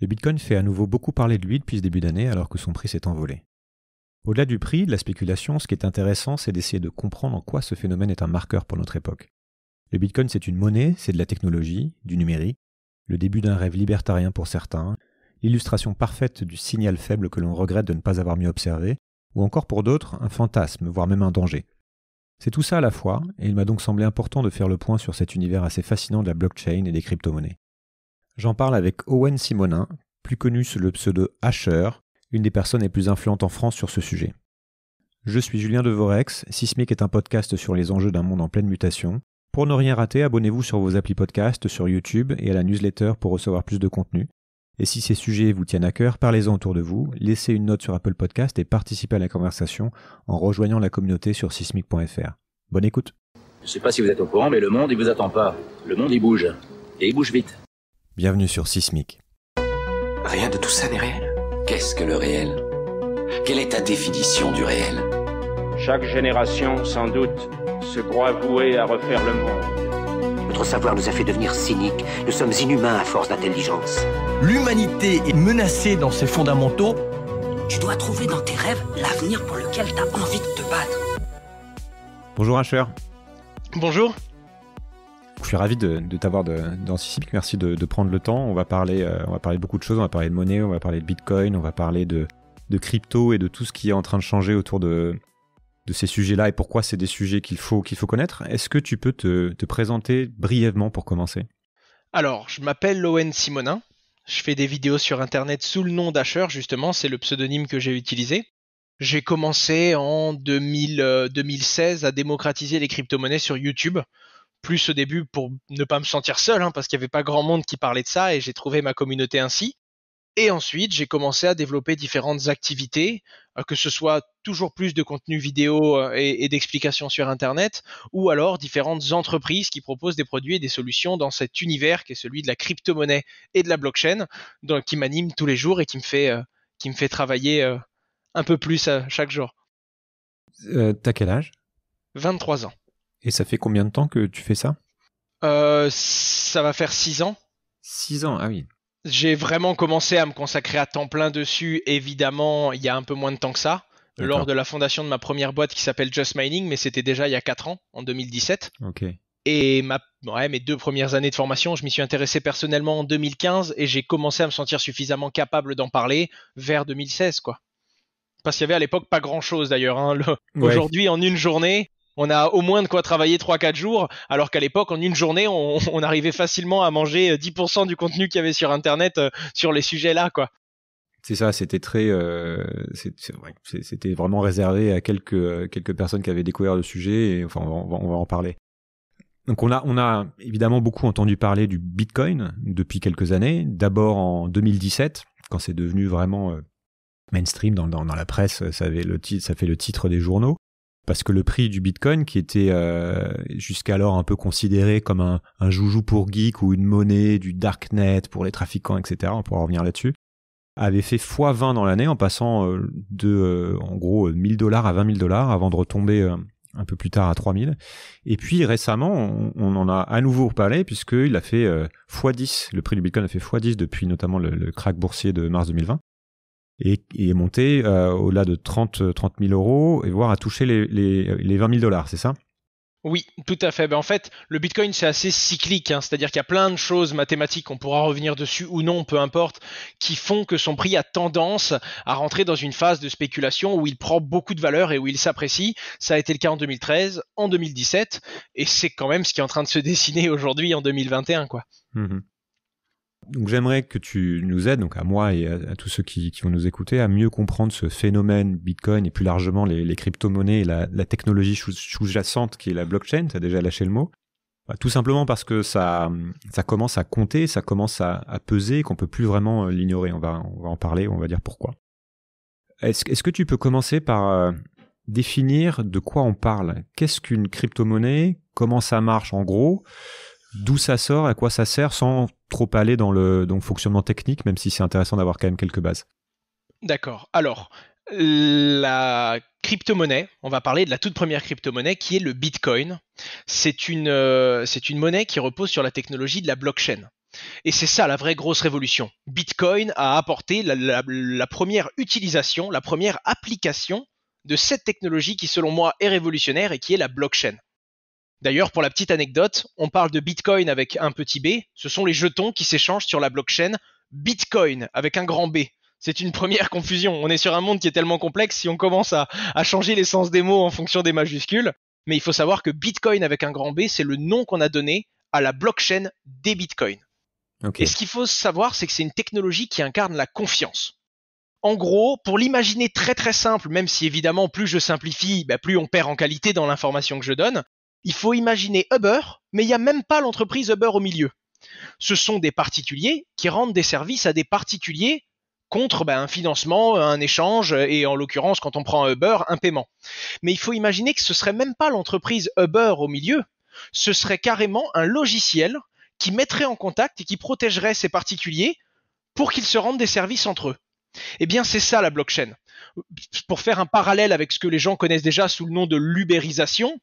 Le Bitcoin fait à nouveau beaucoup parler de lui depuis ce début d'année alors que son prix s'est envolé. Au-delà du prix, de la spéculation, ce qui est intéressant, c'est d'essayer de comprendre en quoi ce phénomène est un marqueur pour notre époque. Le Bitcoin, c'est une monnaie, c'est de la technologie, du numérique, le début d'un rêve libertarien pour certains, l'illustration parfaite du signal faible que l'on regrette de ne pas avoir mieux observé, ou encore pour d'autres, un fantasme, voire même un danger. C'est tout ça à la fois, et il m'a donc semblé important de faire le point sur cet univers assez fascinant de la blockchain et des crypto-monnaies. J'en parle avec Owen Simonin, plus connu sous le pseudo Hacher, une des personnes les plus influentes en France sur ce sujet. Je suis Julien Devorex, Sismic est un podcast sur les enjeux d'un monde en pleine mutation. Pour ne rien rater, abonnez-vous sur vos applis podcast sur YouTube et à la newsletter pour recevoir plus de contenu. Et si ces sujets vous tiennent à cœur, parlez-en autour de vous, laissez une note sur Apple Podcast et participez à la conversation en rejoignant la communauté sur sismic.fr. Bonne écoute. Je ne sais pas si vous êtes au courant, mais le monde, il vous attend pas. Le monde, il bouge. Et il bouge vite. Bienvenue sur Sismic. Rien de tout ça n'est réel. Qu'est-ce que le réel Quelle est ta définition du réel Chaque génération, sans doute, se croit vouée à refaire le monde. Notre savoir nous a fait devenir cyniques. Nous sommes inhumains à force d'intelligence. L'humanité est menacée dans ses fondamentaux. Tu dois trouver dans tes rêves l'avenir pour lequel tu as envie de te battre. Bonjour Asher. Bonjour. Je suis ravi de, t'avoir dans cycle. Merci de, prendre le temps. On va parler, euh, on va parler de beaucoup de choses. On va parler de monnaie, on va parler de Bitcoin, on va parler de, crypto et de tout ce qui est en train de changer autour de, ces sujets-là et pourquoi c'est des sujets qu'il faut, qu'il faut connaître. Est-ce que tu peux te, présenter brièvement pour commencer Alors, je m'appelle Owen Simonin, je fais des vidéos sur Internet sous le nom d'Asher, justement, c'est le pseudonyme que j'ai utilisé. J'ai commencé en 2016 euh, à démocratiser les crypto-monnaies sur YouTube, plus au début pour ne pas me sentir seul, hein, parce qu'il n'y avait pas grand monde qui parlait de ça, et j'ai trouvé ma communauté ainsi. Et ensuite, j'ai commencé à développer différentes activités, euh, que ce soit toujours plus de contenu vidéo euh, et, d'explications sur Internet, ou alors différentes entreprises qui proposent des produits et des solutions dans cet univers qui est celui de la crypto-monnaie et de la blockchain, qui m'anime tous les jours et qui me fait, euh, qui me fait travailler un peu plus chaque jour. T'as quel âge 23 ans. Et ça fait combien de temps que tu fais ça Ça va faire 6 ans. 6 ans, ah oui j'ai vraiment commencé à me consacrer à temps plein dessus, évidemment, il y a un peu moins de temps que ça, lors de la fondation de ma première boîte qui s'appelle Just Mining, mais c'était déjà il y a 4 ans, en 2017. Et ma, mes deux premières années de formation, je m'y suis intéressé personnellement en 2015 et j'ai commencé à me sentir suffisamment capable d'en parler vers 2016, quoi. Parce qu'il y avait à l'époque pas grand chose d'ailleurs. Hein. Aujourd'hui, en une journée, on a au moins de quoi travailler 3-4 jours, alors qu'à l'époque, en une journée, on, arrivait facilement à manger 10% euh, du contenu qu'il y avait sur Internet euh, sur les sujets-là, quoi. C'est ça, c'était très, euh, c'était vraiment réservé à quelques quelques personnes qui avaient découvert le sujet. Et, enfin, on va, en parler. Donc on a, on a évidemment beaucoup entendu parler du Bitcoin depuis quelques années. D'abord en 2017, quand c'est devenu vraiment mainstream dans, la presse, ça, avait le ça fait le titre des journaux parce que le prix du Bitcoin, qui était euh, jusqu'alors un peu considéré comme un, joujou pour geek ou une monnaie du darknet pour les trafiquants, etc., on pourra revenir là-dessus, avait fait x20 dans l'année en passant euh, de, euh, en gros, 1000 dollars à 20 000 dollars avant de retomber un peu plus tard à 3000. Et puis récemment, on, en a à nouveau reparlé puisqu'il a fait x10, le prix du Bitcoin a fait x10 depuis notamment le, le crack boursier de mars 2020 et, est monté euh, au-delà de 30, 000 euh, euros et voire à toucher les, les, les 20 000 dollars, c'est ça oui, tout à fait. Ben en fait, le Bitcoin, c'est assez cyclique, hein. c'est-à-dire qu'il y a plein de choses mathématiques, on pourra revenir dessus ou non, peu importe, qui font que son prix a tendance à rentrer dans une phase de spéculation où il prend beaucoup de valeur et où il s'apprécie. Ça a été le cas en 2013, en 2017, et c'est quand même ce qui est en train de se dessiner aujourd'hui en 2021. quoi. Mmh donc j'aimerais que tu nous aides, donc à moi et à, tous ceux qui, vont nous écouter, à mieux comprendre ce phénomène Bitcoin et plus largement les, crypto-monnaies et la, technologie sous-jacente qui est la blockchain, tu as déjà lâché le mot. Bah, tout simplement parce que ça, ça commence à compter, ça commence à, peser, qu'on peut plus vraiment euh, l'ignorer. On va, on va en parler, on va dire pourquoi. Est-ce que tu peux commencer par euh, définir de quoi on parle Qu'est-ce qu'une crypto-monnaie Comment ça marche en gros d'où ça sort, à quoi ça sert, sans trop aller dans le fonctionnement technique, même si c'est intéressant d'avoir quand même quelques bases. D'accord. Alors, la crypto-monnaie, on va parler de la toute première crypto-monnaie qui est le Bitcoin. C'est une, euh, c'est une monnaie qui repose sur la technologie de la blockchain. Et c'est ça la vraie grosse révolution. Bitcoin a apporté la première utilisation, la première application de cette technologie qui selon moi est révolutionnaire et qui est la blockchain. D'ailleurs, pour la petite anecdote, on parle de Bitcoin avec un petit b, ce sont les jetons qui s'échangent sur la blockchain Bitcoin avec un grand B. C'est une première confusion. On est sur un monde qui est tellement complexe, si on commence à, changer les sens des mots en fonction des majuscules, mais il faut savoir que Bitcoin avec un grand B, c'est le nom qu'on a donné à la blockchain des Bitcoins. Et ce qu'il faut savoir, c'est que c'est une technologie qui incarne la confiance. En gros, pour l'imaginer très très simple, même si évidemment plus je simplifie, bah, plus on perd en qualité dans l'information que je donne, il faut imaginer Uber, mais il n'y a même pas l'entreprise Uber au milieu. Ce sont des particuliers qui rendent des services à des particuliers contre ben, un financement, un échange et en l'occurrence quand on prend un Uber, un paiement. Mais il faut imaginer que ce ne serait même pas l'entreprise Uber au milieu, ce serait carrément un logiciel qui mettrait en contact et qui protégerait ces particuliers pour qu'ils se rendent des services entre eux. Eh bien, c'est ça la blockchain. Pour faire un parallèle avec ce que les gens connaissent déjà sous le nom de l'ubérisation,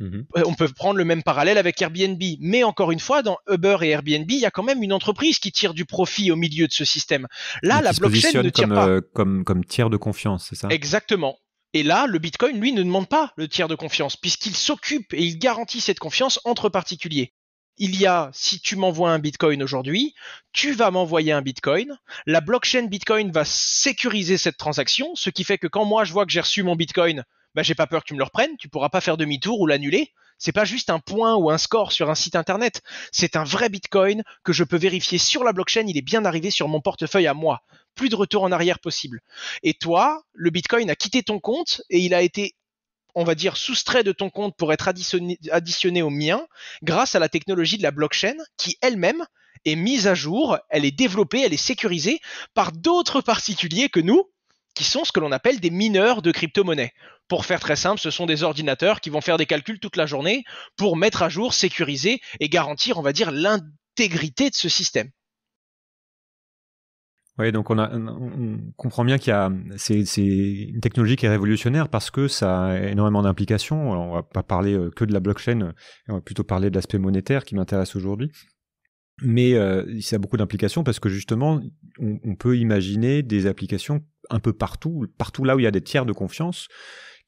Mhm. Euh, on peut prendre le même parallèle avec Airbnb. Mais encore une fois, dans Uber et Airbnb, il y a quand même une entreprise qui tire du profit au milieu de ce système. Là, la blockchain ne tire comme, pas. Euh, comme tiers de confiance, c'est ça Exactement. Et là, le Bitcoin, lui, ne demande pas le tiers de confiance, puisqu'il s'occupe et il garantit cette confiance entre particuliers. Il y a, si tu m'envoies un Bitcoin aujourd'hui, tu vas m'envoyer un Bitcoin, la blockchain Bitcoin va sécuriser cette transaction, ce qui fait que quand moi je vois que j'ai reçu mon Bitcoin, bah j'ai pas peur que tu me le reprennes, tu pourras pas faire demi-tour ou l'annuler. C'est pas juste un point ou un score sur un site internet. C'est un vrai Bitcoin que je peux vérifier sur la blockchain. Il est bien arrivé sur mon portefeuille à moi. Plus de retour en arrière possible. Et toi, le Bitcoin a quitté ton compte et il a été on va dire soustrait de ton compte pour être additionné, additionné au mien grâce à la technologie de la blockchain qui elle-même est mise à jour, elle est développée, elle est sécurisée par d'autres particuliers que nous, qui sont ce que l'on appelle des mineurs de crypto-monnaies. Pour faire très simple, ce sont des ordinateurs qui vont faire des calculs toute la journée pour mettre à jour, sécuriser et garantir, on va dire, l'intégrité de ce système. Oui, donc on, comprend bien qu'il y a c'est, une technologie qui est révolutionnaire parce que ça a énormément d'implications. on va pas parler euh, que de la blockchain, euh, on va plutôt parler de l'aspect monétaire qui m'intéresse aujourd'hui. Mais euh, ça a beaucoup d'implications parce que justement, on, peut imaginer des applications un peu partout, partout là où il y a des tiers de confiance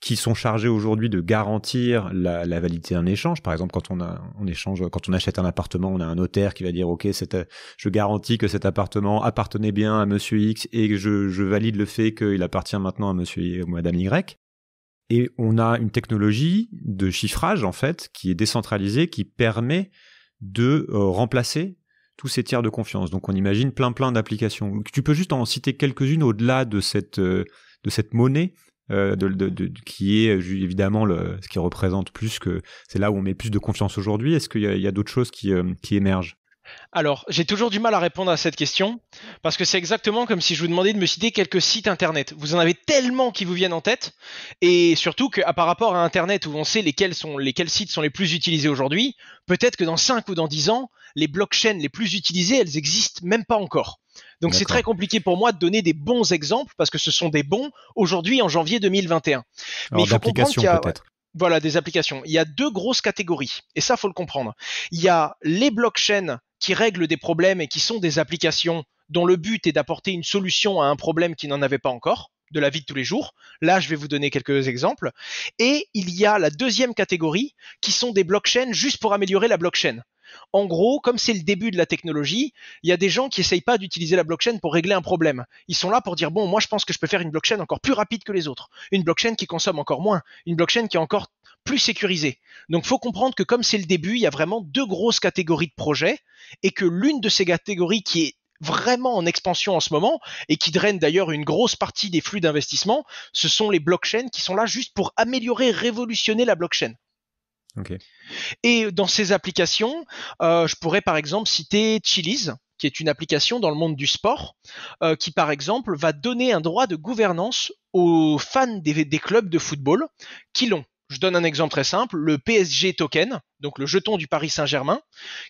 qui sont chargés aujourd'hui de garantir la, la validité d'un échange. Par exemple, quand on, on échange, quand on achète un appartement, on a un notaire qui va dire OK, je garantis que cet appartement appartenait bien à Monsieur X et que je, je valide le fait qu'il appartient maintenant à Monsieur ou Madame Y. Et on a une technologie de chiffrage en fait qui est décentralisée, qui permet de euh, remplacer tous ces tiers de confiance. Donc on imagine plein plein d'applications. Tu peux juste en citer quelques-unes au-delà de cette, euh, de cette monnaie euh, de, de, qui est évidemment le, ce qui représente plus que c'est là où on met plus de confiance aujourd'hui. Est-ce qu'il y a, d'autres choses qui, qui émergent alors, j'ai toujours du mal à répondre à cette question parce que c'est exactement comme si je vous demandais de me citer quelques sites internet. Vous en avez tellement qui vous viennent en tête et surtout que par rapport à internet où on sait lesquels sont lesquels sites sont les plus utilisés aujourd'hui, peut-être que dans 5 ou dans 10 ans, les blockchains les plus utilisées, elles existent même pas encore. Donc c'est très compliqué pour moi de donner des bons exemples parce que ce sont des bons aujourd'hui en janvier 2021. Mais il faut comprendre qu'il y a voilà, des applications. Il y a deux grosses catégories, et ça, faut le comprendre. Il y a les blockchains qui règlent des problèmes et qui sont des applications dont le but est d'apporter une solution à un problème qui n'en avait pas encore de la vie de tous les jours. Là, je vais vous donner quelques exemples. Et il y a la deuxième catégorie qui sont des blockchains juste pour améliorer la blockchain. En gros, comme c'est le début de la technologie, il y a des gens qui n'essayent pas d'utiliser la blockchain pour régler un problème. Ils sont là pour dire bon, moi je pense que je peux faire une blockchain encore plus rapide que les autres, une blockchain qui consomme encore moins, une blockchain qui est encore plus sécurisé. Donc faut comprendre que comme c'est le début, il y a vraiment deux grosses catégories de projets et que l'une de ces catégories qui est vraiment en expansion en ce moment et qui draine d'ailleurs une grosse partie des flux d'investissement, ce sont les blockchains qui sont là juste pour améliorer, révolutionner la blockchain. Ok. Et dans ces applications, euh, je pourrais par exemple citer Chili's, qui est une application dans le monde du sport, euh, qui par exemple va donner un droit de gouvernance aux fans des clubs de football qui l'ont. Je donne un exemple très simple, le PSG token, donc le jeton du Paris Saint-Germain,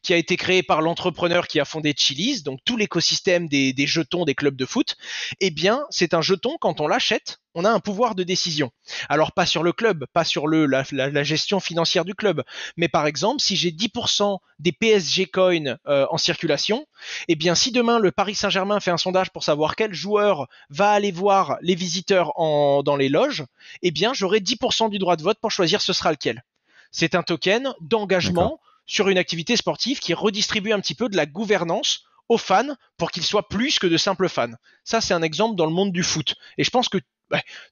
qui a été créé par l'entrepreneur qui a fondé Chili's, donc tout l'écosystème des, jetons des clubs de foot, eh bien, c'est un jeton, quand on l'achète, on a un pouvoir de décision. Alors pas sur le club, pas sur le, la, gestion financière du club, mais par exemple, si j'ai 10% des PSG coins euh, en circulation, eh bien, si demain le Paris Saint-Germain fait un sondage pour savoir quel joueur va aller voir les visiteurs en, dans les loges, eh bien, j'aurai 10% du droit de vote pour choisir ce sera lequel. C'est un token d'engagement sur une activité sportive qui redistribue un petit peu de la gouvernance aux fans pour qu'ils soient plus que de simples fans. Ça, c'est un exemple dans le monde du foot. Et je pense que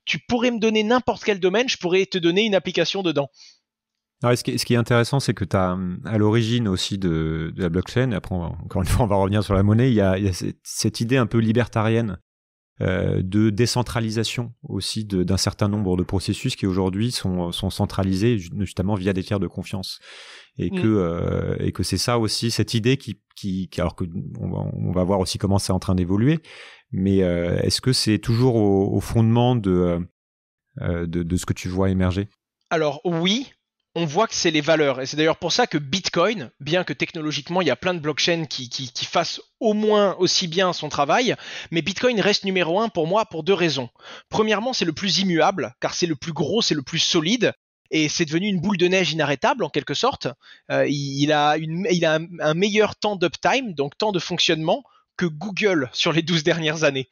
tu pourrais me donner n'importe quel domaine, je pourrais te donner une application dedans. Ah ce, qui, est intéressant, c'est que tu as hum, à l'origine aussi de, la blockchain, après, encore une fois, on va revenir sur la monnaie, il y a cette idée un peu libertarienne euh, de décentralisation aussi d'un certain nombre de processus qui aujourd'hui sont, centralisés justement via des tiers de confiance et mm. que euh, que c'est ça aussi cette idée qui, qui, alors que on va, voir aussi comment c'est en train d'évoluer mais euh, est-ce que c'est toujours au, fondement de, de ce que tu vois émerger alors oui on voit que c'est les valeurs. Et c'est d'ailleurs pour ça que Bitcoin, bien que technologiquement il y a plein de blockchains qui, qui, fassent au moins aussi bien son travail, mais Bitcoin reste numéro un pour moi pour deux raisons. Premièrement, c'est le plus immuable, car c'est le plus gros, c'est le plus solide. Et c'est devenu une boule de neige inarrêtable en quelque sorte. Euh, il, a il a un meilleur temps d'uptime, donc temps de fonctionnement, que Google sur les 12 dernières années.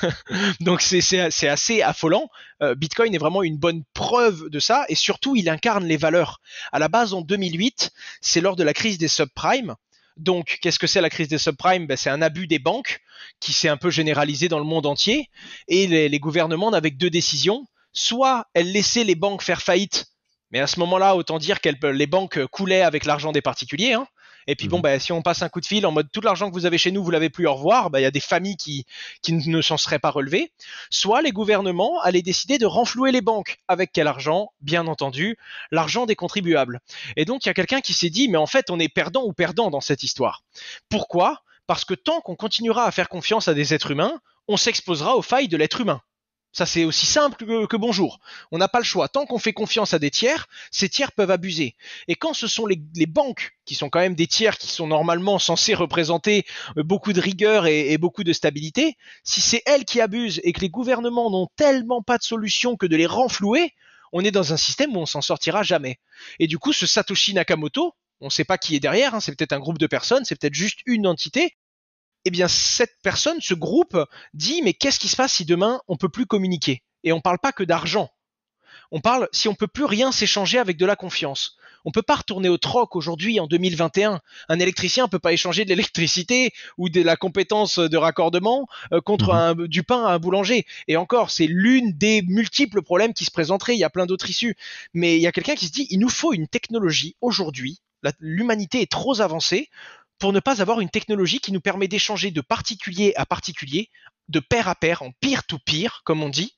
Donc c'est assez affolant. Euh, Bitcoin est vraiment une bonne preuve de ça et surtout il incarne les valeurs. À la base en 2008, c'est lors de la crise des subprimes. Donc qu'est-ce que c'est la crise des subprimes ben, C'est un abus des banques qui s'est un peu généralisé dans le monde entier et les, gouvernements n'avaient que deux décisions. Soit elles laissaient les banques faire faillite mais à ce moment-là, autant dire que les banques coulaient avec l'argent des particuliers. Hein, et puis bon, mhm. bah, si on passe un coup de fil en mode tout l'argent que vous avez chez nous, vous l'avez plus, au revoir, bah, il y a des familles qui, qui ne s'en seraient pas relevées. Soit les gouvernements allaient décider de renflouer les banques. Avec quel argent Bien entendu, l'argent des contribuables. Et donc il y a quelqu'un qui s'est dit, mais en fait on est perdant ou perdant dans cette histoire. Pourquoi Parce que tant qu'on continuera à faire confiance à des êtres humains, on s'exposera aux failles de l'être humain. Ça, c'est aussi simple que, bonjour. On n'a pas le choix. Tant qu'on fait confiance à des tiers, ces tiers peuvent abuser. Et quand ce sont les, banques, qui sont quand même des tiers qui sont normalement censés représenter euh, beaucoup de rigueur et, beaucoup de stabilité, si c'est elles qui abusent et que les gouvernements n'ont tellement pas de solution que de les renflouer, on est dans un système où on s'en sortira jamais. Et du coup, ce Satoshi Nakamoto, on ne sait pas qui est derrière, hein, c'est peut-être un groupe de personnes, c'est peut-être juste une entité, eh bien cette personne, ce groupe dit mais qu'est-ce qui se passe si demain on ne peut plus communiquer Et on ne parle pas que d'argent. On parle si on peut plus rien s'échanger avec de la confiance. On ne peut pas retourner au troc aujourd'hui en 2021. Un électricien peut pas échanger de l'électricité ou de la compétence de raccordement euh, contre mhm. du pain à un boulanger. Et encore, c'est l'une des multiples problèmes qui se présenteraient. Il y a plein d'autres issues. Mais il y a quelqu'un qui se dit, il nous faut une technologie aujourd'hui. L'humanité est trop avancée pour ne pas avoir une technologie qui nous permet d'échanger de particulier à particulier, de pair à pair, en peer-to-peer, comme on dit,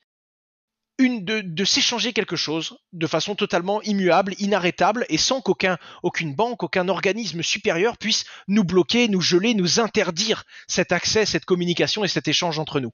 une, de, de s'échanger quelque chose de façon totalement immuable, inarrêtable, et sans qu'aucun aucune banque, aucun organisme supérieur puisse nous bloquer, nous geler, nous interdire cet accès, cette communication et cet échange entre nous.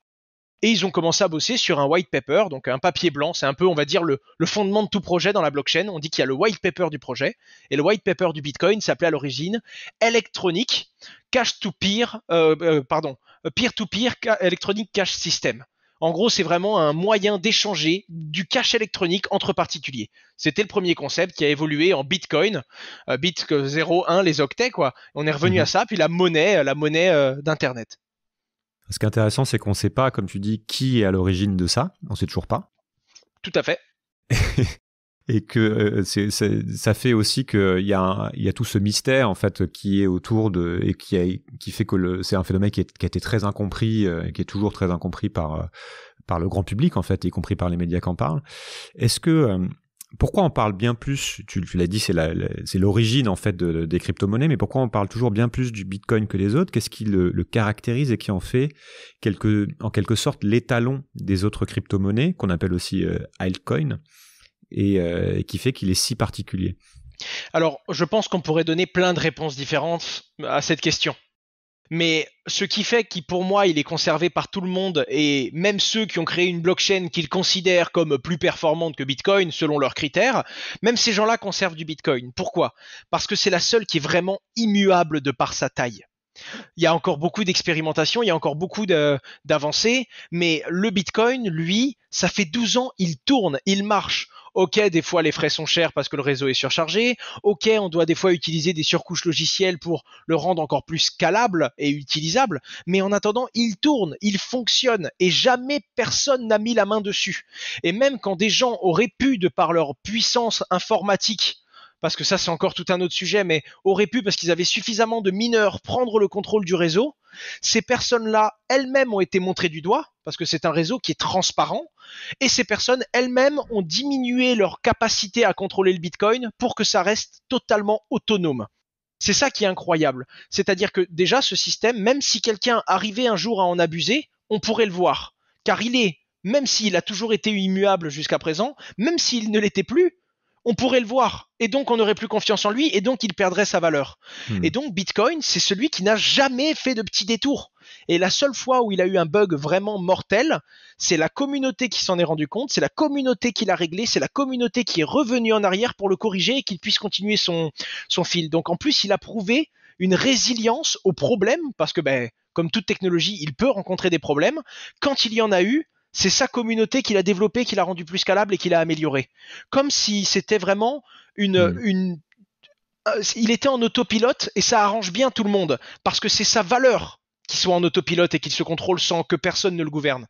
Et ils ont commencé à bosser sur un white paper, donc un papier blanc. C'est un peu, on va dire, le, fondement de tout projet dans la blockchain. On dit qu'il y a le white paper du projet. Et le white paper du Bitcoin s'appelait à l'origine Electronic Cash to Peer, euh, euh, pardon, Peer to Peer Electronic Cash System. En gros, c'est vraiment un moyen d'échanger du cash électronique entre particuliers. C'était le premier concept qui a évolué en Bitcoin, euh, Bit Bit 0.1, les octets, quoi. On est revenu à mhm. ça, puis la monnaie, la monnaie d'Internet. Ce qui est intéressant, c'est qu'on ne sait pas, comme tu dis, qui est à l'origine de ça. On ne sait toujours pas. Tout à fait. et que euh, ça fait aussi qu'il y, a y a tout ce mystère en fait qui est autour de et qui, qui fait que c'est un phénomène qui, a été très incompris euh, et qui est toujours très incompris par euh, par le grand public en fait, y compris par les médias qui en parlent. Est-ce que pourquoi on parle bien plus, tu, l'as dit, c'est, l'origine en fait des crypto-monnaies, mais pourquoi on parle toujours bien plus du Bitcoin que des autres Qu'est-ce qui le, caractérise et qui en fait en quelque sorte l'étalon des autres crypto-monnaies, qu'on appelle aussi euh, altcoin, euh, et qui fait qu'il est si particulier alors, je pense qu'on pourrait donner plein de réponses différentes à cette question. Mais ce qui fait qu'il, pour moi, il est conservé par tout le monde et même ceux qui ont créé une blockchain qu'ils considèrent comme plus performante que Bitcoin selon leurs critères, même ces gens-là conservent du Bitcoin. Pourquoi Parce que c'est la seule qui est vraiment immuable de par sa taille. Il y a encore beaucoup d'expérimentation, il y a encore beaucoup d'avancées, mais le Bitcoin, lui, ça fait 12 ans, il tourne, il marche. Ok, des fois les frais sont chers parce que le réseau est surchargé. Ok, on doit des fois utiliser des surcouches logicielles pour le rendre encore plus scalable et utilisable. Mais en attendant, il tourne, il fonctionne et jamais personne n'a mis la main dessus. Et même quand des gens auraient pu, de par leur puissance informatique, parce que ça c'est encore tout un autre sujet, mais auraient pu, parce qu'ils avaient suffisamment de mineurs, prendre le contrôle du réseau. Ces personnes-là, elles-mêmes, ont été montrées du doigt, parce que c'est un réseau qui est transparent, et ces personnes elles-mêmes ont diminué leur capacité à contrôler le Bitcoin pour que ça reste totalement autonome. C'est ça qui est incroyable. C'est-à-dire que déjà, ce système, même si quelqu'un arrivait un jour à en abuser, on pourrait le voir. Car il est, même s'il a toujours été immuable jusqu'à présent, même s'il ne l'était plus, on pourrait le voir. Et donc, on n'aurait plus confiance en lui, et donc, il perdrait sa valeur. Hmm. Et donc, Bitcoin, c'est celui qui n'a jamais fait de petits détours. Et la seule fois où il a eu un bug vraiment mortel, c'est la communauté qui s'en est rendu compte, c'est la communauté qui l'a réglé, c'est la communauté qui est revenue en arrière pour le corriger et qu'il puisse continuer son, son fil. Donc, en plus, il a prouvé une résilience aux problèmes, parce que, ben, comme toute technologie, il peut rencontrer des problèmes. Quand il y en a eu, c'est sa communauté qu'il a développée, qu'il a rendu plus scalable et qu'il a amélioré. Comme si c'était vraiment une, mm. euh, il était en autopilote et ça arrange bien tout le monde parce que c'est sa valeur qu'il soit en autopilote et qu'il se contrôle sans que personne ne le gouverne.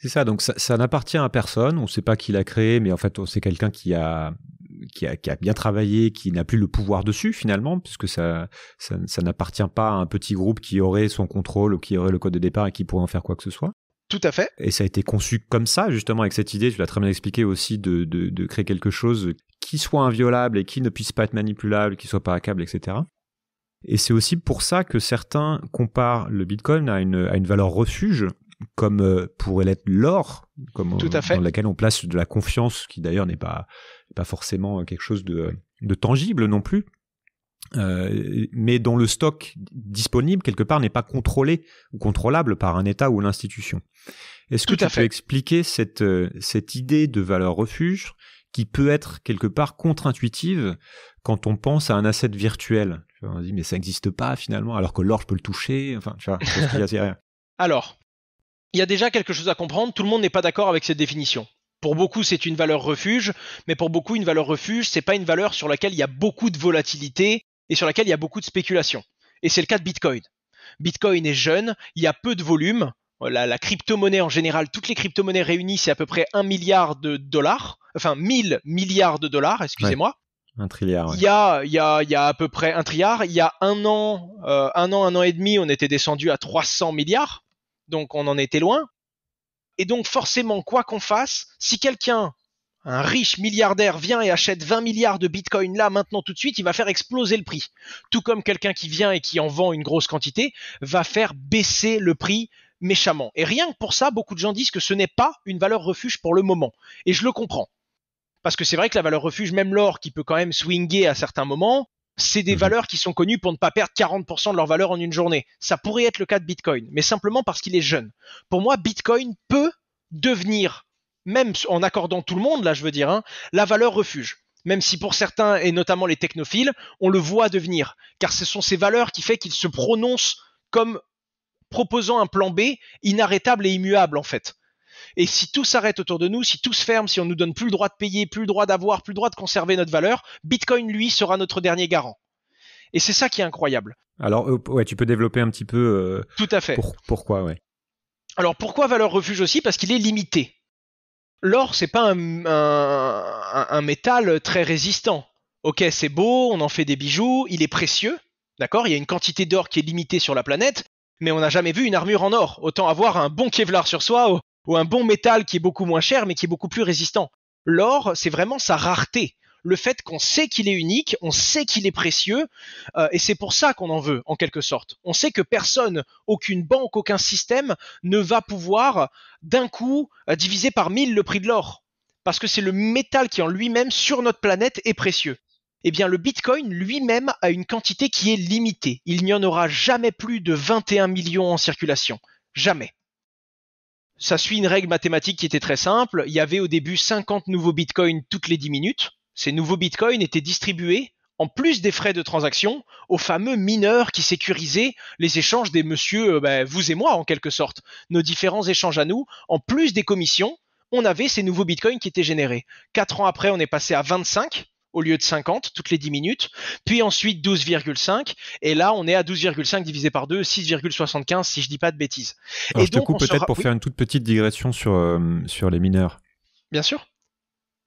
C'est ça, donc ça, n'appartient à personne, on ne sait pas qui l'a créé, mais en fait oh, c'est quelqu'un qui a, qui a, bien travaillé, qui n'a plus le pouvoir dessus finalement, puisque ça, ça, ça n'appartient pas à un petit groupe qui aurait son contrôle ou qui aurait le code de départ et qui pourrait en faire quoi que ce soit. Tout à fait. Et ça a été conçu comme ça, justement, avec cette idée, tu l'as très bien expliqué aussi, de, créer quelque chose qui soit inviolable et qui ne puisse pas être manipulable, qui soit pas hackable, etc. Et c'est aussi pour ça que certains comparent le Bitcoin à une, valeur refuge, comme euh, pourrait l'être l'or, comme euh, dans laquelle on place de la confiance, qui d'ailleurs n'est pas, pas forcément quelque chose de, de tangible non plus, euh, mais dont le stock disponible quelque part n'est pas contrôlé ou contrôlable par un État ou l'institution. Est-ce que tu peux expliquer cette, euh, cette idée de valeur refuge qui peut être quelque part contre-intuitive quand on pense à un asset virtuel On dit mais ça n'existe pas finalement alors que l'or je peux le toucher. Enfin, tu vois, il y a Alors, il y a déjà quelque chose à comprendre. Tout le monde n'est pas d'accord avec cette définition. Pour beaucoup, c'est une valeur refuge, mais pour beaucoup, une valeur refuge, c'est pas une valeur sur laquelle il y a beaucoup de volatilité et sur laquelle il y a beaucoup de spéculation. Et c'est le cas de Bitcoin. Bitcoin est jeune, il y a peu de volume. La, crypto-monnaie en général, toutes les crypto-monnaies réunies, c'est à peu près 1 milliard de dollars, enfin 1000 milliards de dollars, excusez-moi. Un trilliard. Il, y a, il, y à peu près un trilliard. Il y a un an, euh, un an, un an et demi, on était descendu à 300 milliards. Donc on en était loin. Et donc forcément, quoi qu'on fasse, si quelqu'un un riche milliardaire vient et achète 20 milliards de Bitcoin là maintenant tout de suite, il va faire exploser le prix. Tout comme quelqu'un qui vient et qui en vend une grosse quantité va faire baisser le prix méchamment. Et rien que pour ça, beaucoup de gens disent que ce n'est pas une valeur refuge pour le moment. Et je le comprends. Parce que c'est vrai que la valeur refuge, même l'or qui peut quand même swinguer à certains moments, c'est des mhm. valeurs qui sont connues pour ne pas perdre 40% de leur valeur en une journée. Ça pourrait être le cas de Bitcoin, mais simplement parce qu'il est jeune. Pour moi, Bitcoin peut devenir même en accordant tout le monde, là je veux dire, hein, la valeur refuge. Même si pour certains, et notamment les technophiles, on le voit devenir, car ce sont ces valeurs qui font qu'ils se prononcent comme proposant un plan B inarrêtable et immuable en fait. Et si tout s'arrête autour de nous, si tout se ferme, si on nous donne plus le droit de payer, plus le droit d'avoir, plus le droit de conserver notre valeur, Bitcoin lui sera notre dernier garant. Et c'est ça qui est incroyable. Alors euh, ouais, tu peux développer un petit peu. Euh, tout à fait. pourquoi ouais. Alors pourquoi valeur refuge aussi Parce qu'il est limité. L'or, c'est pas un, métal très résistant. Ok, c'est beau, on en fait des bijoux, il est précieux, d'accord Il y a une quantité d'or qui est limitée sur la planète, mais on n'a jamais vu une armure en or. Autant avoir un bon Kevlar sur soi ou un bon métal qui est beaucoup moins cher mais qui est beaucoup plus résistant. L'or, c'est vraiment sa rareté le fait qu'on sait qu'il est unique, on sait qu'il est précieux, euh, et c'est pour ça qu'on en veut, en quelque sorte. On sait que personne, aucune banque, aucun système ne va pouvoir d'un coup euh, diviser par mille le prix de l'or, parce que c'est le métal qui en lui-même sur notre planète est précieux. Eh bien, le Bitcoin lui-même a une quantité qui est limitée. Il n'y en aura jamais plus de 21 millions en circulation. Jamais ça suit une règle mathématique qui était très simple. Il y avait au début 50 nouveaux bitcoins toutes les 10 minutes. Ces nouveaux bitcoins étaient distribués, en plus des frais de transaction, aux fameux mineurs qui sécurisaient les échanges des messieurs, euh, ben, vous et moi en quelque sorte, nos différents échanges à nous, en plus des commissions, on avait ces nouveaux bitcoins qui étaient générés. Quatre ans après, on est passé à 25 au lieu de 50 toutes les 10 minutes, puis ensuite 12,5, et là on est à 12,5 divisé par 2, 6,75 si je dis pas de bêtises. et peut-être pour faire une toute petite digression sur, euh, sur les mineurs. Bien sûr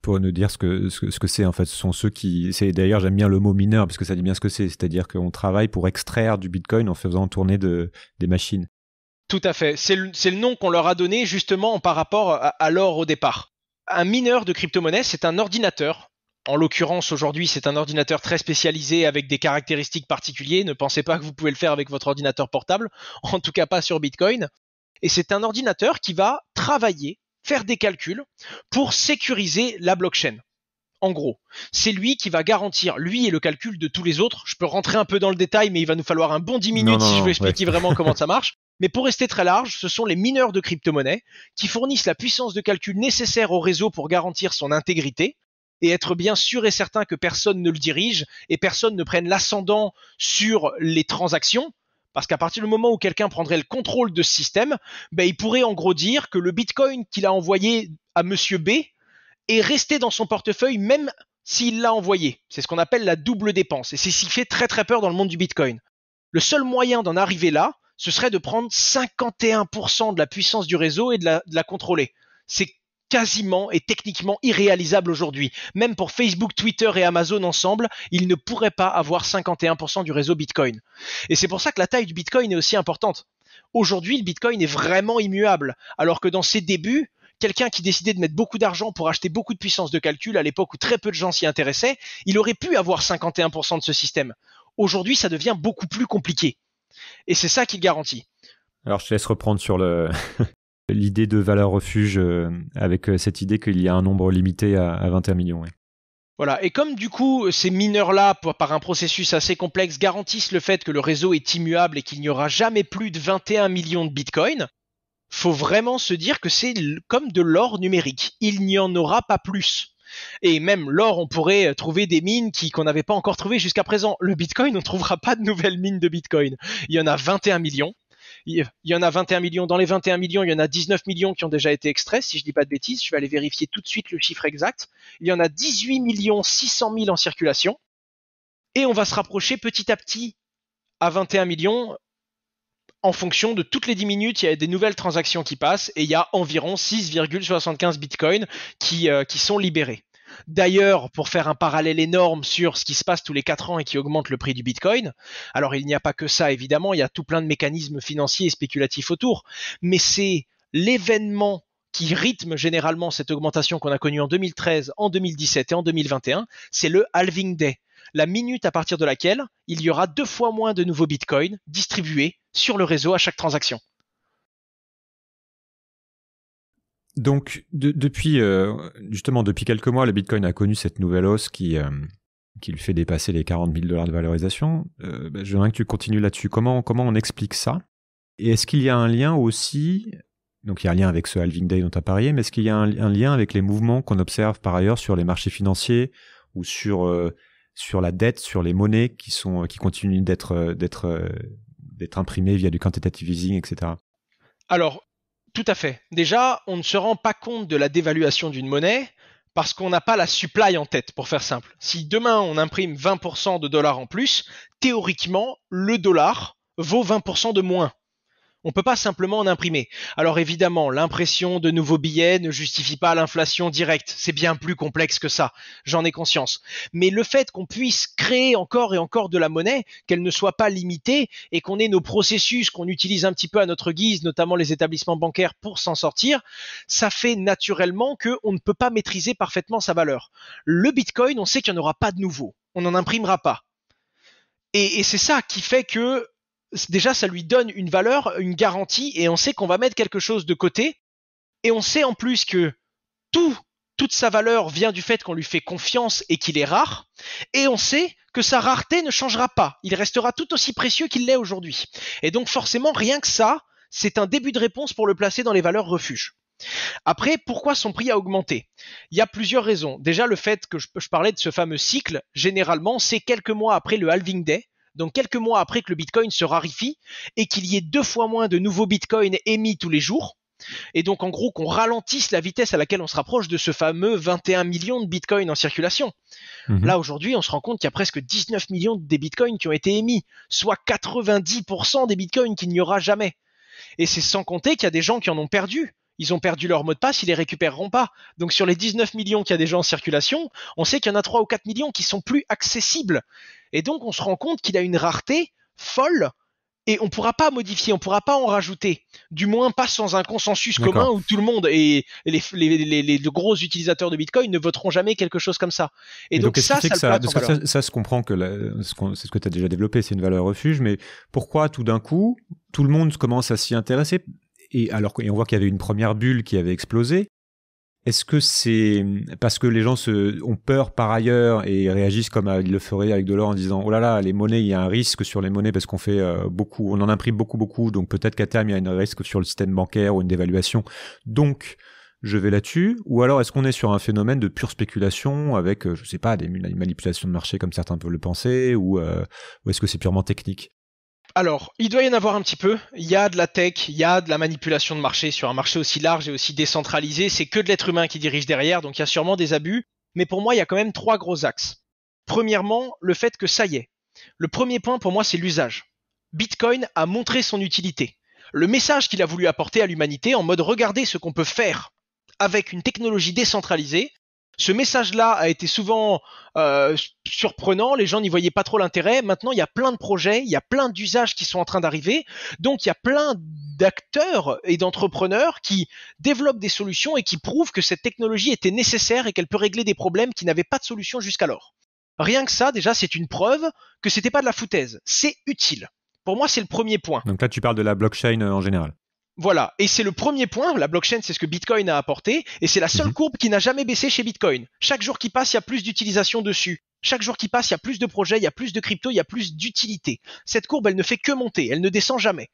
pour nous dire ce que ce, que c'est en fait ce sont ceux qui d'ailleurs j'aime bien le mot mineur parce que ça dit bien ce que c'est c'est-à-dire qu'on travaille pour extraire du bitcoin en faisant tourner de, des machines tout à fait c'est le, nom qu'on leur a donné justement par rapport à, l'or au départ un mineur de crypto-monnaie c'est un ordinateur en l'occurrence, aujourd'hui, c'est un ordinateur très spécialisé avec des caractéristiques particulières. Ne pensez pas que vous pouvez le faire avec votre ordinateur portable, en tout cas pas sur Bitcoin. Et c'est un ordinateur qui va travailler faire des calculs pour sécuriser la blockchain. En gros, c'est lui qui va garantir, lui et le calcul de tous les autres. Je peux rentrer un peu dans le détail, mais il va nous falloir un bon 10 minutes si je veux expliquer vraiment comment ça marche. Mais pour rester très large, ce sont les mineurs de crypto-monnaies qui fournissent la puissance de calcul nécessaire au réseau pour garantir son intégrité et être bien sûr et certain que personne ne le dirige et personne ne prenne l'ascendant sur les transactions parce qu'à partir du moment où quelqu'un prendrait le contrôle de ce système, ben, il pourrait en gros dire que le Bitcoin qu'il a envoyé à Monsieur B est resté dans son portefeuille même s'il l'a envoyé. C'est ce qu'on appelle la double dépense. Et c'est ce qui fait très très peur dans le monde du Bitcoin. Le seul moyen d'en arriver là, ce serait de prendre 51% de la puissance du réseau et de la, de la contrôler. C'est quasiment et techniquement irréalisable aujourd'hui. Même pour Facebook, Twitter et Amazon ensemble, ils ne pourraient pas avoir 51% du réseau Bitcoin. Et c'est pour ça que la taille du Bitcoin est aussi importante. Aujourd'hui, le Bitcoin est vraiment immuable, alors que dans ses débuts, quelqu'un qui décidait de mettre beaucoup d'argent pour acheter beaucoup de puissance de calcul à l'époque où très peu de gens s'y intéressaient, il aurait pu avoir 51% de ce système. Aujourd'hui, ça devient beaucoup plus compliqué. Et c'est ça qu'il garantit. Alors je te laisse reprendre sur le l'idée de valeur refuge euh, avec euh, cette idée qu'il y a un nombre limité à, 21 millions. Voilà. Et comme du coup, ces mineurs-là, par un processus assez complexe, garantissent le fait que le réseau est immuable et qu'il n'y aura jamais plus de 21 millions de bitcoins, faut vraiment se dire que c'est comme de l'or numérique. Il n'y en aura pas plus. Et même l'or, on pourrait euh, trouver des mines qui, qu'on n'avait pas encore trouvées jusqu'à présent. Le bitcoin, on ne trouvera pas de nouvelles mines de bitcoin. Il y en a 21 millions il y en a 21 millions. Dans les 21 millions, il y en a 19 millions qui ont déjà été extraits, si je ne dis pas de bêtises. Je vais aller vérifier tout de suite le chiffre exact. Il y en a 18 millions 600 000 en circulation. Et on va se rapprocher petit à petit à 21 millions en fonction de toutes les 10 minutes, il y a des nouvelles transactions qui passent et il y a environ 6,75 bitcoins euh, qui sont libérés. D'ailleurs, pour faire un parallèle énorme sur ce qui se passe tous les 4 ans et qui augmente le prix du Bitcoin, alors il n'y a pas que ça, évidemment, il y a tout plein de mécanismes financiers et spéculatifs autour, mais c'est l'événement qui rythme généralement cette augmentation qu'on a connue en 2013, en 2017 et en 2021, c'est le halving day, la minute à partir de laquelle il y aura deux fois moins de nouveaux bitcoins distribués sur le réseau à chaque transaction. donc depuis euh, justement depuis quelques mois, le Bitcoin a connu cette nouvelle hausse qui euh, qui le fait dépasser les 40 000 dollars de valorisation. Euh, ben, que tu continues là-dessus. Comment comment on explique ça Et est-ce qu'il y a un lien aussi donc il y a un lien avec ce halving day dont tu as parlé, mais est-ce qu'il y a un, lien avec les mouvements qu'on observe par ailleurs sur les marchés financiers ou sur euh, sur la dette, sur les monnaies qui sont qui continuent d'être euh, d'être d'être imprimées via du quantitative easing, etc. Alors, tout à fait. Déjà, on ne se rend pas compte de la dévaluation d'une monnaie parce qu'on n'a pas la supply en tête, pour faire simple. Si demain on imprime 20% de dollars en plus, théoriquement, le dollar vaut 20% de moins. On peut pas simplement en imprimer. Alors évidemment, l'impression de nouveaux billets ne justifie pas l'inflation directe. C'est bien plus complexe que ça. J'en ai conscience. Mais le fait qu'on puisse créer encore et encore de la monnaie, qu'elle ne soit pas limitée et qu'on ait nos processus qu'on utilise un petit peu à notre guise, notamment les établissements bancaires pour s'en sortir, ça fait naturellement qu'on ne peut pas maîtriser parfaitement sa valeur. Le bitcoin, on sait qu'il n'y en aura pas de nouveau. On n'en imprimera pas. et c'est ça qui fait que déjà ça lui donne une valeur, une garantie, et on sait qu'on va mettre quelque chose de côté, et on sait en plus que tout, toute sa valeur vient du fait qu'on lui fait confiance et qu'il est rare, et on sait que sa rareté ne changera pas, il restera tout aussi précieux qu'il l'est aujourd'hui. Et donc forcément, rien que ça, c'est un début de réponse pour le placer dans les valeurs refuge. Après, pourquoi son prix a augmenté Il y a plusieurs raisons. Déjà, le fait que je, je parlais de ce fameux cycle, généralement, c'est quelques mois après le halving day, donc quelques mois après que le Bitcoin se rarifie et qu'il y ait deux fois moins de nouveaux Bitcoins émis tous les jours, et donc en gros qu'on ralentisse la vitesse à laquelle on se rapproche de ce fameux 21 millions de bitcoins en circulation. Mhm. Là aujourd'hui on se rend compte qu'il y a presque 19 millions des bitcoins qui ont été émis, soit 90% des bitcoins qu'il n'y aura jamais. Et c'est sans compter qu'il y a des gens qui en ont perdu ils ont perdu leur mot de passe, ils les récupéreront pas. Donc sur les 19 millions qu'il y a déjà en circulation, on sait qu'il y en a 3 ou 4 millions qui sont plus accessibles. Et donc on se rend compte qu'il a une rareté folle et on pourra pas modifier, on pourra pas en rajouter, du moins pas sans un consensus commun où tout le monde et les, les, les, les, gros utilisateurs de Bitcoin ne voteront jamais quelque chose comme ça. Et donc, ça, ça, ça, ça, se comprend que c'est ce que tu as déjà développé, c'est une valeur refuge, mais pourquoi tout d'un coup tout le monde commence à s'y intéresser et alors et on voit qu'il y avait une première bulle qui avait explosé. Est-ce que c'est parce que les gens se, ont peur par ailleurs et réagissent comme ils le feraient avec de l'or en disant oh là là les monnaies il y a un risque sur les monnaies parce qu'on fait euh, beaucoup on en imprime beaucoup beaucoup donc peut-être qu'à terme il y a un risque sur le système bancaire ou une dévaluation donc je vais là-dessus Ou alors est-ce qu'on est sur un phénomène de pure spéculation avec, euh, je sais pas, des manipulations de marché comme certains peuvent le penser Ou, euh, ou est-ce que c'est purement technique alors, il doit y en avoir un petit peu. Il y a de la tech, il y a de la manipulation de marché sur un marché aussi large et aussi décentralisé. C'est que de l'être humain qui dirige derrière, donc il y a sûrement des abus. Mais pour moi, il y a quand même trois gros axes. Premièrement, le fait que ça y est. Le premier point pour moi, c'est l'usage. Bitcoin a montré son utilité. Le message qu'il a voulu apporter à l'humanité en mode regardez ce qu'on peut faire avec une technologie décentralisée ce message-là a été souvent euh, surprenant, les gens n'y voyaient pas trop l'intérêt. Maintenant, il y a plein de projets, il y a plein d'usages qui sont en train d'arriver. Donc, il y a plein d'acteurs et d'entrepreneurs qui développent des solutions et qui prouvent que cette technologie était nécessaire et qu'elle peut régler des problèmes qui n'avaient pas de solution jusqu'alors. Rien que ça, déjà, c'est une preuve que c'était pas de la foutaise. C'est utile. Pour moi, c'est le premier point. Donc là, tu parles de la blockchain euh, en général. Voilà, et c'est le premier point, la blockchain c'est ce que Bitcoin a apporté, et c'est la seule mhm. courbe qui n'a jamais baissé chez Bitcoin. Chaque jour qui passe, il y a plus d'utilisation dessus. Chaque jour qui passe, il y a plus de projets, il y a plus de crypto, il y a plus d'utilité. Cette courbe, elle ne fait que monter, elle ne descend jamais.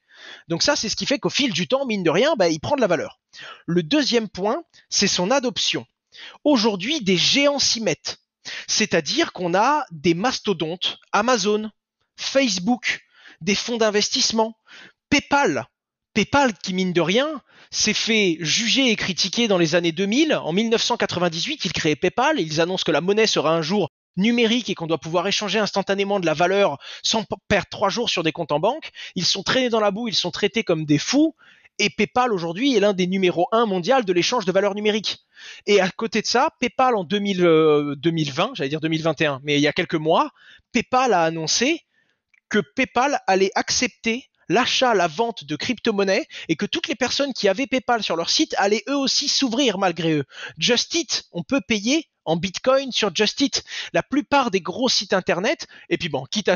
Donc ça, c'est ce qui fait qu'au fil du temps, mine de rien, bah, il prend de la valeur. Le deuxième point, c'est son adoption. Aujourd'hui, des géants s'y mettent. C'est-à-dire qu'on a des mastodontes, Amazon, Facebook, des fonds d'investissement, PayPal, PayPal, qui mine de rien, s'est fait juger et critiquer dans les années 2000. En 1998, ils créaient PayPal, ils annoncent que la monnaie sera un jour numérique et qu'on doit pouvoir échanger instantanément de la valeur sans perdre trois jours sur des comptes en banque. Ils sont traînés dans la boue, ils sont traités comme des fous. Et PayPal aujourd'hui est l'un des numéros 1 mondial de l'échange de valeurs numériques. Et à côté de ça, PayPal en 2020, euh, j'allais dire 2021, mais il y a quelques mois, PayPal a annoncé que PayPal allait accepter l'achat, la vente de crypto-monnaies et que toutes les personnes qui avaient PayPal sur leur site allaient eux aussi s'ouvrir malgré eux. Just on peut payer en Bitcoin sur Just La plupart des gros sites internet, et puis bon, quitte à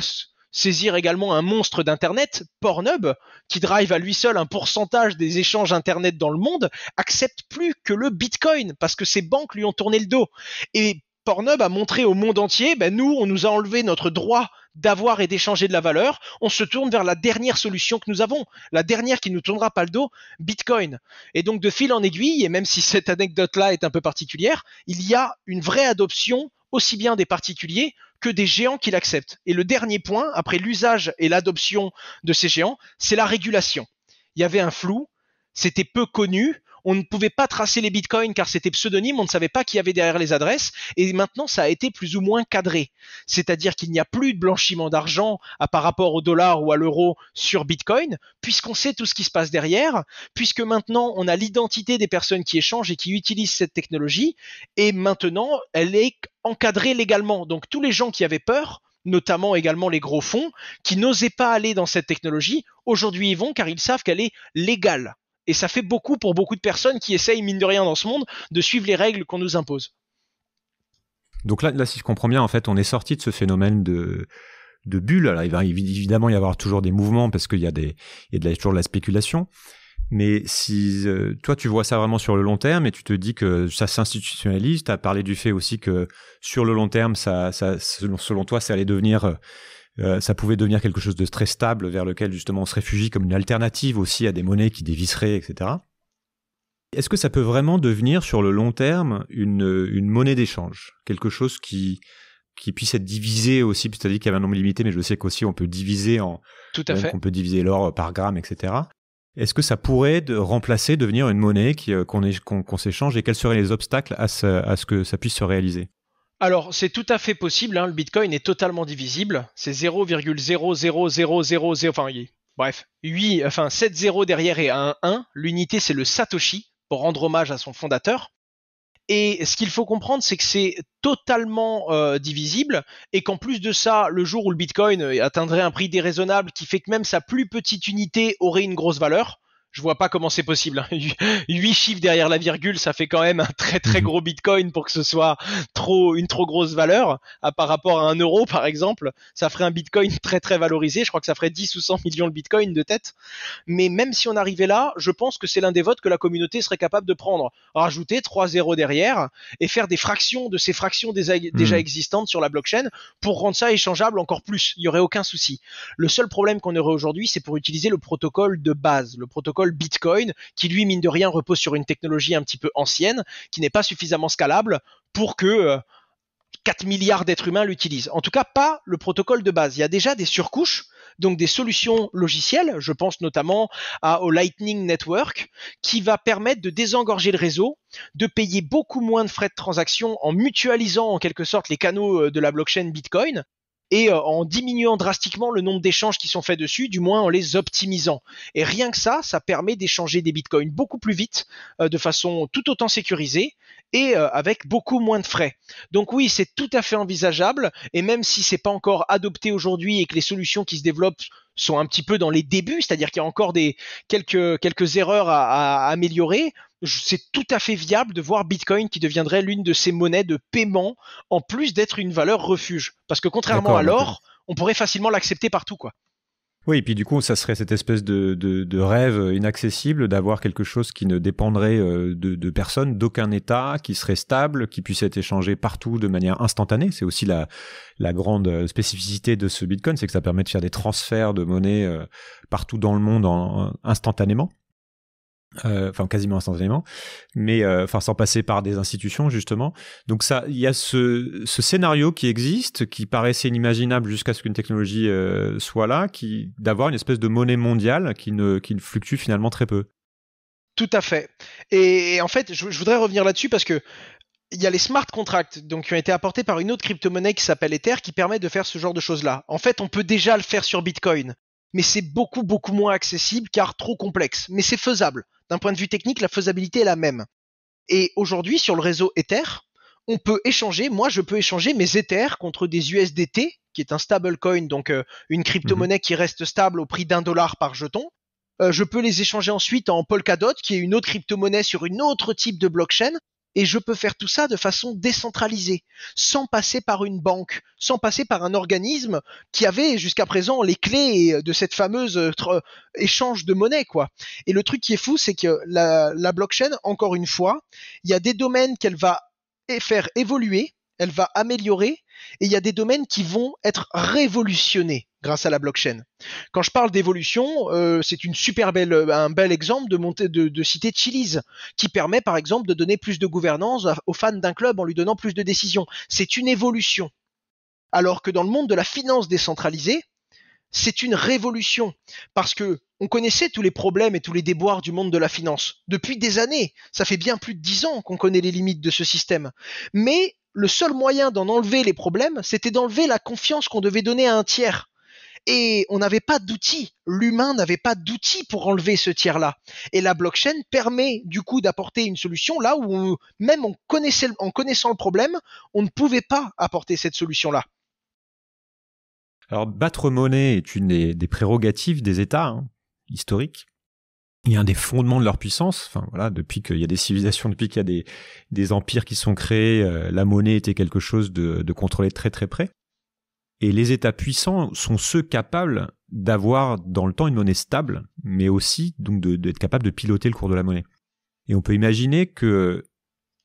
saisir également un monstre d'Internet, Pornhub, qui drive à lui seul un pourcentage des échanges Internet dans le monde, accepte plus que le Bitcoin parce que ses banques lui ont tourné le dos. Et Pornhub a montré au monde entier, ben nous, on nous a enlevé notre droit d'avoir et d'échanger de la valeur, on se tourne vers la dernière solution que nous avons, la dernière qui nous tournera pas le dos, Bitcoin. Et donc de fil en aiguille, et même si cette anecdote-là est un peu particulière, il y a une vraie adoption aussi bien des particuliers que des géants qui l'acceptent. Et le dernier point, après l'usage et l'adoption de ces géants, c'est la régulation. Il y avait un flou, c'était peu connu, on ne pouvait pas tracer les bitcoins car c'était pseudonyme, on ne savait pas qui avait derrière les adresses, et maintenant ça a été plus ou moins cadré. C'est-à-dire qu'il n'y a plus de blanchiment d'argent à par rapport au dollar ou à l'euro sur bitcoin, puisqu'on sait tout ce qui se passe derrière, puisque maintenant on a l'identité des personnes qui échangent et qui utilisent cette technologie, et maintenant elle est encadrée légalement. Donc tous les gens qui avaient peur, notamment également les gros fonds, qui n'osaient pas aller dans cette technologie, aujourd'hui ils vont car ils savent qu'elle est légale. Et ça fait beaucoup pour beaucoup de personnes qui essayent, mine de rien, dans ce monde, de suivre les règles qu'on nous impose. Donc là, là, si je comprends bien, en fait, on est sorti de ce phénomène de, de bulle. Alors, il va évidemment y avoir toujours des mouvements parce qu'il y a, des, toujours de la spéculation. Mais si euh, toi, tu vois ça vraiment sur le long terme et tu te dis que ça s'institutionnalise, tu as parlé du fait aussi que sur le long terme, ça, ça selon, selon, toi, ça allait devenir euh, euh, ça pouvait devenir quelque chose de très stable vers lequel justement on se réfugie comme une alternative aussi à des monnaies qui dévisseraient, etc. Est-ce que ça peut vraiment devenir sur le long terme une, une monnaie d'échange Quelque chose qui, qui puisse être divisé aussi, c'est-à-dire qu'il y a un nombre limité, mais je sais qu'aussi on peut diviser en... Tout fait. On peut diviser l'or par gramme, etc. Est-ce que ça pourrait remplacer, devenir une monnaie euh, qu'on s'échange et quels seraient les obstacles à ce, à ce que ça puisse se réaliser alors, c'est tout à fait possible. Hein, le Bitcoin est totalement divisible. C'est 0,00000, enfin, bref, 8, 7 0 derrière et un 1. L'unité, c'est le Satoshi pour rendre hommage à son fondateur. Et ce qu'il faut comprendre, c'est que c'est totalement euh, divisible et qu'en plus de ça, le jour où le Bitcoin atteindrait un prix déraisonnable qui fait que même sa plus petite unité aurait une grosse valeur, je vois pas comment c'est possible. Hein. Huit chiffres derrière la virgule, ça fait quand même un très très mhm. gros Bitcoin pour que ce soit trop une trop grosse valeur à, par rapport à un euro par exemple. Ça ferait un Bitcoin très très valorisé. Je crois que ça ferait 10 ou 100 millions le Bitcoin de tête. Mais même si on arrivait là, je pense que c'est l'un des votes que la communauté serait capable de prendre. Rajouter trois zéros derrière et faire des fractions de ces fractions déjà, déjà mhm. existantes sur la blockchain pour rendre ça échangeable encore plus. Il y aurait aucun souci. Le seul problème qu'on aurait aujourd'hui, c'est pour utiliser le protocole de base, le protocole Bitcoin qui lui mine de rien repose sur une technologie un petit peu ancienne qui n'est pas suffisamment scalable pour que 4 euh, milliards d'êtres humains l'utilisent. En tout cas, pas le protocole de base. Il y a déjà des surcouches, donc des solutions logicielles. Je pense notamment au Lightning Network, qui va permettre de désengorger le réseau, de payer beaucoup moins de frais de transaction en mutualisant en quelque sorte les canaux euh, de la blockchain Bitcoin et euh, en diminuant drastiquement le nombre d'échanges qui sont faits dessus, du moins en les optimisant. Et rien que ça, ça permet d'échanger des bitcoins beaucoup plus vite, euh, de façon tout autant sécurisée et euh, avec beaucoup moins de frais. Donc oui, c'est tout à fait envisageable et même si c'est pas encore adopté aujourd'hui et que les solutions qui se développent sont un petit peu dans les débuts, c'est-à-dire qu'il y a encore des quelques quelques erreurs à améliorer, c'est tout à fait viable de voir Bitcoin qui deviendrait l'une de ces monnaies de paiement en plus d'être une valeur refuge. Parce que contrairement à l'or, on pourrait facilement l'accepter partout, quoi. Oui, et puis du coup, ça serait cette espèce de, rêve inaccessible d'avoir quelque chose qui ne dépendrait euh, de, personne, d'aucun État, qui serait stable, qui puisse être échangé partout de manière instantanée. C'est aussi la, grande euh, spécificité de ce Bitcoin, c'est que ça permet de faire des transferts de monnaie euh, partout dans le monde instantanément. Euh, enfin quasiment instantanément, mais euh, enfin sans passer par des institutions justement. Donc ça, il y a ce, ce, scénario qui existe, qui paraissait inimaginable jusqu'à ce qu'une technologie euh, soit là, qui d'avoir une espèce de monnaie mondiale qui ne, qui fluctue finalement très peu. Tout à fait. Et, en fait, je, voudrais revenir là-dessus parce que il y a les smart contracts donc, qui ont été apportés par une autre crypto-monnaie qui s'appelle Ether qui permet de faire ce genre de choses-là. En fait, on peut déjà le faire sur Bitcoin, mais c'est beaucoup beaucoup moins accessible car trop complexe. Mais c'est faisable. D'un point de vue technique, la faisabilité est la même. Et aujourd'hui, sur le réseau Ether, on peut échanger, moi je peux échanger mes Ether contre des USDT, qui est un stablecoin, donc euh, une crypto-monnaie mhm. qui reste stable au prix d'un dollar par jeton. Euh, je peux les échanger ensuite en Polkadot, qui est une autre crypto-monnaie sur une autre type de blockchain. Et je peux faire tout ça de façon décentralisée, sans passer par une banque, sans passer par un organisme qui avait jusqu'à présent les clés de cette fameuse euh, euh, échange de monnaie, quoi. Et le truc qui est fou, c'est que la blockchain, encore une fois, il y a des domaines qu'elle va faire évoluer, elle va améliorer, et il y a des domaines qui vont être révolutionnés grâce à la blockchain. Quand je parle d'évolution, euh, c'est une super belle, un bel exemple de, montée, de, de citer Chili's, qui permet par exemple de donner plus de gouvernance aux fans d'un club en lui donnant plus de décisions. C'est une évolution. Alors que dans le monde de la finance décentralisée, c'est une révolution parce que on connaissait tous les problèmes et tous les déboires du monde de la finance depuis des années. Ça fait bien plus de dix ans qu'on connaît les limites de ce système. Mais le seul moyen d'en enlever les problèmes, c'était d'enlever la confiance qu'on devait donner à un tiers. Et on n'avait pas d'outils. L'humain n'avait pas d'outils pour enlever ce tiers-là. Et la blockchain permet du coup d'apporter une solution là où même on connaissait, en connaissant le problème, on ne pouvait pas apporter cette solution-là. Alors, battre monnaie est une des, prérogatives des États hein, historiques. Il y a un des fondements de leur puissance. Enfin, voilà, depuis qu'il y a des civilisations, depuis qu'il y a des, empires qui sont créés, euh, la monnaie était quelque chose de, de contrôlé très très près. Et les États puissants sont ceux capables d'avoir dans le temps une monnaie stable, mais aussi donc d'être capables de piloter le cours de la monnaie. Et on peut imaginer que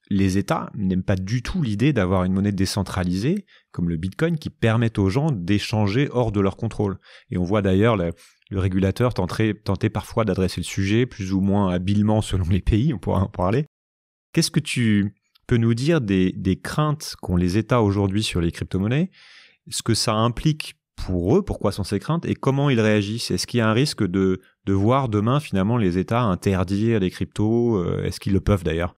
les États n'aiment pas du tout l'idée d'avoir une monnaie décentralisée, comme le Bitcoin, qui permette aux gens d'échanger hors de leur contrôle. Et on voit d'ailleurs le, régulateur tenter, parfois d'adresser le sujet, plus ou moins habilement selon les pays, on pourra en parler. Qu'est-ce que tu peux nous dire des, des craintes qu'ont les États aujourd'hui sur les crypto-monnaies ce que ça implique pour eux, pourquoi sont ces craintes et comment ils réagissent. Est-ce qu'il y a un risque de, voir demain finalement les États interdire les cryptos euh, Est-ce qu'ils le peuvent d'ailleurs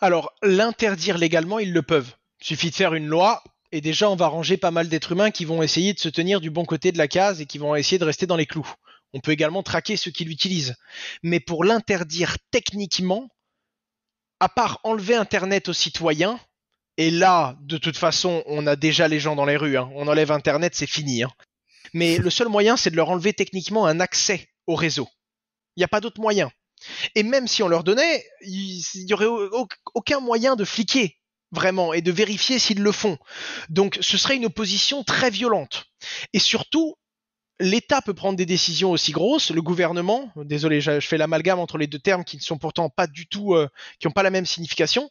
Alors, l'interdire légalement, ils le peuvent. Il suffit de faire une loi et déjà on va ranger pas mal d'êtres humains qui vont essayer de se tenir du bon côté de la case et qui vont essayer de rester dans les clous. On peut également traquer ceux qui l'utilisent. Mais pour l'interdire techniquement, à part enlever Internet aux citoyens, et là, de toute façon, on a déjà les gens dans les rues. Hein. On enlève Internet, c'est fini. Hein. Mais le seul moyen, c'est de leur enlever techniquement un accès au réseau. Il n'y a pas d'autre moyen. Et même si on leur donnait, il n'y aurait aucun moyen de fliquer, vraiment, et de vérifier s'ils le font. Donc ce serait une opposition très violente. Et surtout, l'État peut prendre des décisions aussi grosses, le gouvernement, désolé, je, fais l'amalgame entre les deux termes qui ne sont pourtant pas du tout, euh, qui n'ont pas la même signification.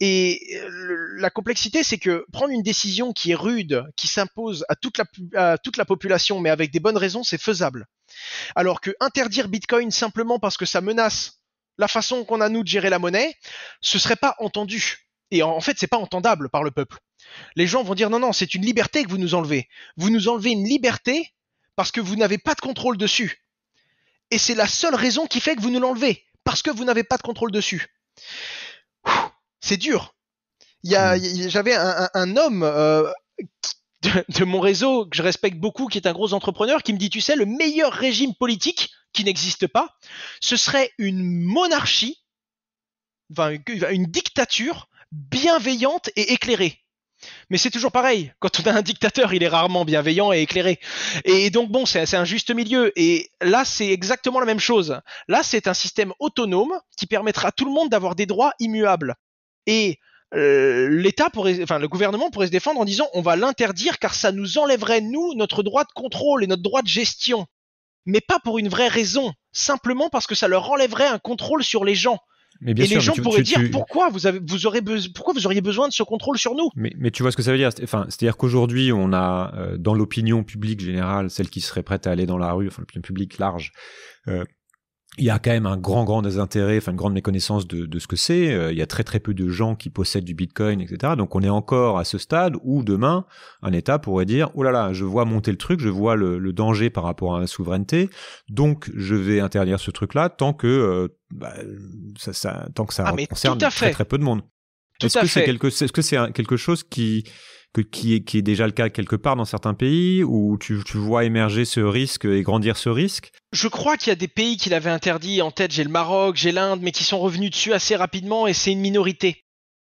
Et euh, la complexité, c'est que prendre une décision qui est rude, qui s'impose à, toute la, toute la population, mais avec des bonnes raisons, c'est faisable. Alors que interdire Bitcoin simplement parce que ça menace la façon qu'on a nous de gérer la monnaie, ce serait pas entendu. Et en, en fait, c'est pas entendable par le peuple. Les gens vont dire non, non, c'est une liberté que vous nous enlevez. Vous nous enlevez une liberté parce que vous n'avez pas de contrôle dessus. Et c'est la seule raison qui fait que vous nous l'enlevez, parce que vous n'avez pas de contrôle dessus. C'est dur. Mm. J'avais un, homme euh, de, mon réseau que je respecte beaucoup, qui est un gros entrepreneur, qui me dit, tu sais, le meilleur régime politique qui n'existe pas, ce serait une monarchie, enfin, une dictature bienveillante et éclairée. Mais c'est toujours pareil. Quand on a un dictateur, il est rarement bienveillant et éclairé. Et donc bon, c'est un juste milieu. Et là, c'est exactement la même chose. Là, c'est un système autonome qui permettra à tout le monde d'avoir des droits immuables. Et euh, l'État pourrait, enfin le gouvernement pourrait se défendre en disant on va l'interdire car ça nous enlèverait nous notre droit de contrôle et notre droit de gestion. Mais pas pour une vraie raison, simplement parce que ça leur enlèverait un contrôle sur les gens bien et les gens pourraient dire pourquoi vous avez, vous aurez pourquoi vous auriez besoin de ce contrôle sur nous. Mais, mais tu vois ce que ça veut dire. Enfin, c'est-à-dire qu'aujourd'hui, on a euh, dans l'opinion publique générale, celle qui serait prête à aller dans la rue, enfin l'opinion publique large, euh, il y a quand même un grand, grand désintérêt, enfin une grande méconnaissance de, de ce que c'est. Euh, il y a très, très peu de gens qui possèdent du Bitcoin, etc. Donc on est encore à ce stade où demain, un État pourrait dire, oh là là, je vois monter le truc, je vois le, danger par rapport à la souveraineté, donc je vais interdire ce truc-là tant que euh, bah, ça, ça, tant que ça ah, concerne très, très peu de monde. Est-ce que c'est quelque, est -ce que c'est quelque chose qui qui, est, déjà le cas quelque part dans certains pays où tu, tu vois émerger ce risque et grandir ce risque Je crois qu'il y a des pays qui l'avaient interdit. En tête, j'ai le Maroc, j'ai l'Inde, mais qui sont revenus dessus assez rapidement et c'est une minorité.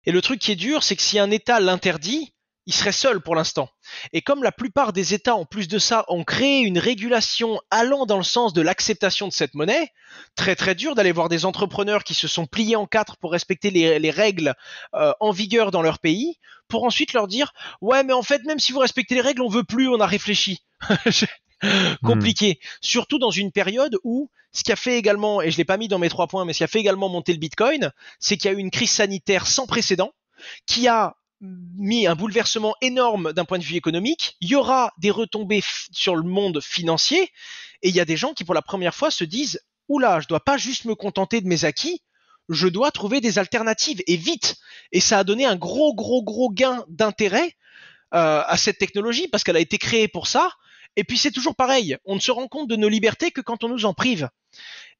Et le truc qui est dur, c'est que si un État l'interdit, il serait seul pour l'instant. Et comme la plupart des États, en plus de ça, ont créé une régulation allant dans le sens de l'acceptation de cette monnaie, très très dur d'aller voir des entrepreneurs qui se sont pliés en quatre pour respecter les, règles euh, en vigueur dans leur pays, pour ensuite leur dire ouais mais en fait même si vous respectez les règles, on veut plus, on a réfléchi. Hmm. compliqué, surtout dans une période où ce qui a fait également, et je l'ai pas mis dans mes trois points, mais ce qui a fait également monter le Bitcoin, c'est qu'il y a eu une crise sanitaire sans précédent qui a mis un bouleversement énorme d'un point de vue économique, il y aura des retombées sur le monde financier, et il y a des gens qui pour la première fois se disent Oula, je ne dois pas juste me contenter de mes acquis, je dois trouver des alternatives, et vite Et ça a donné un gros, gros, gros gain d'intérêt euh, à cette technologie, parce qu'elle a été créée pour ça, et puis c'est toujours pareil, on ne se rend compte de nos libertés que quand on nous en prive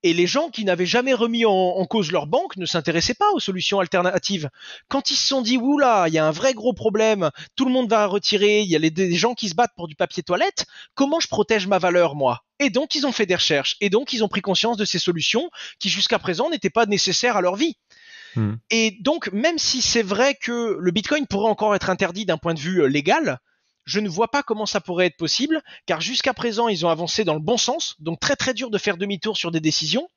et les gens qui n'avaient jamais remis en, cause leur banque ne s'intéressaient pas aux solutions alternatives. Quand ils se sont dit oula, il y a un vrai gros problème, tout le monde va retirer, il y a des gens qui se battent pour du papier toilette, comment je protège ma valeur moi et donc ils ont fait des recherches et donc ils ont pris conscience de ces solutions qui jusqu'à présent n'étaient pas nécessaires à leur vie. Hmm. Et donc même si c'est vrai que le Bitcoin pourrait encore être interdit d'un point de vue euh, légal, je ne vois pas comment ça pourrait être possible, car jusqu'à présent, ils ont avancé dans le bon sens, donc très très dur de faire demi-tour sur des décisions.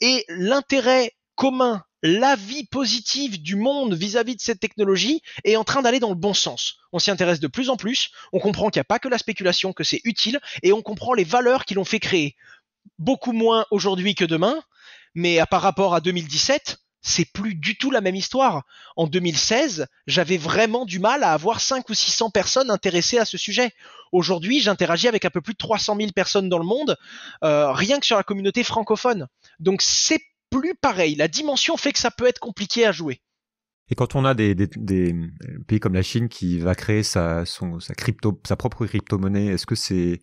Et l'intérêt commun, l'avis positif du monde vis-à-vis de cette technologie est en train d'aller dans le bon sens. On s'y intéresse de plus en plus, on comprend qu'il n'y a pas que la spéculation, que c'est utile, et on comprend les valeurs qui l'ont fait créer. Beaucoup moins aujourd'hui que demain, mais à par rapport à 2017, c'est plus du tout la même histoire. En 2016, j'avais vraiment du mal à avoir 5 ou 600 personnes intéressées à ce sujet. Aujourd'hui, j'interagis avec un peu plus de 300 000 personnes dans le monde, euh, rien que sur la communauté francophone. Donc c'est plus pareil. La dimension fait que ça peut être compliqué à jouer. Et quand on a des, des, euh, pays comme la Chine qui va créer sa, propre crypto-monnaie, est-ce que c'est...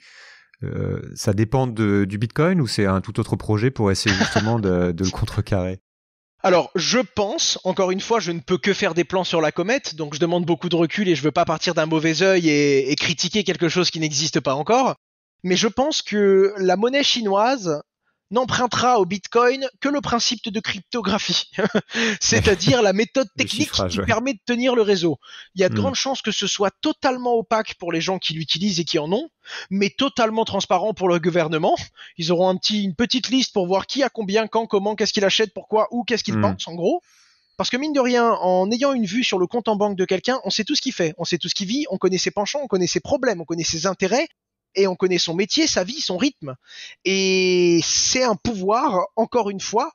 Euh, ça dépend de, du Bitcoin ou c'est un tout autre projet pour essayer justement de le contrecarrer alors, je pense, encore une fois, je ne peux que faire des plans sur la comète, donc je demande beaucoup de recul et je veux pas partir d'un mauvais œil et, et critiquer quelque chose qui n'existe pas encore. Mais je pense que la monnaie chinoise n'empruntera au Bitcoin que le principe de cryptographie, c'est-à-dire la méthode technique qui permet de tenir le réseau. Il y a de hmm. grandes chances que ce soit totalement opaque pour les gens qui l'utilisent et qui en ont, mais totalement transparent pour le gouvernement. Ils auront un petit, une petite liste pour voir qui a combien, quand, comment, qu'est-ce qu'il achète, pourquoi, où, qu'est-ce qu'il hmm. pense, en gros. Parce que mine de rien, en ayant une vue sur le compte en banque de quelqu'un, on sait tout ce qu'il fait, on sait tout ce qu'il vit, on connaît ses penchants, on connaît ses problèmes, on connaît ses intérêts, et on connaît son métier, sa vie, son rythme. Et c'est un pouvoir, encore une fois,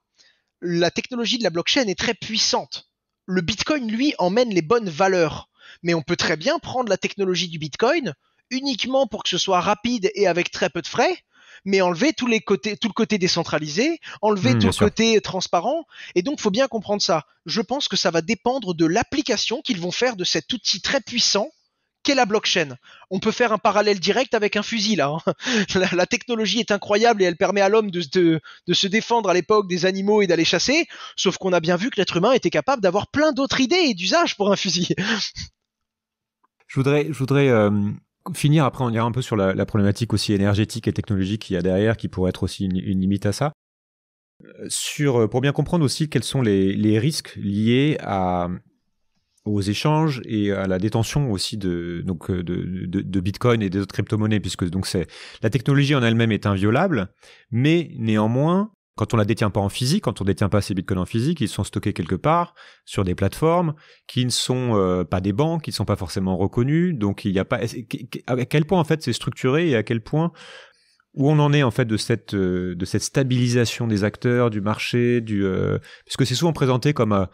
la technologie de la blockchain est très puissante. Le Bitcoin, lui, emmène les bonnes valeurs. Mais on peut très bien prendre la technologie du Bitcoin uniquement pour que ce soit rapide et avec très peu de frais, mais enlever tous les côtés, tout le côté décentralisé, enlever hmm, tout le côté transparent. Et donc, faut bien comprendre ça. Je pense que ça va dépendre de l'application qu'ils vont faire de cet outil très puissant qu'est la blockchain. On peut faire un parallèle direct avec un fusil là. Hein. La, technologie est incroyable et elle permet à l'homme de, se défendre à l'époque des animaux et d'aller chasser, sauf qu'on a bien vu que l'être humain était capable d'avoir plein d'autres idées et d'usages pour un fusil. Je voudrais, euh, finir, après on ira un peu sur la, problématique aussi énergétique et technologique qu'il y a derrière, qui pourrait être aussi une, limite à ça. Euh, euh, pour bien comprendre aussi quels sont les risques liés à, aux échanges et à la détention aussi de donc euh, de, de, de Bitcoin et des autres crypto-monnaies puisque donc c'est la technologie en elle-même est inviolable mais néanmoins quand on la détient pas en physique, quand on détient pas ces bitcoins en physique, ils sont stockés quelque part sur des plateformes qui ne sont euh, pas des banques, qui ne sont pas forcément reconnues. Donc il n'y a pas à quel point en fait c'est structuré et à quel point où on en est en fait de cette euh, de cette stabilisation des acteurs, du marché, du euh, c'est souvent présenté comme euh,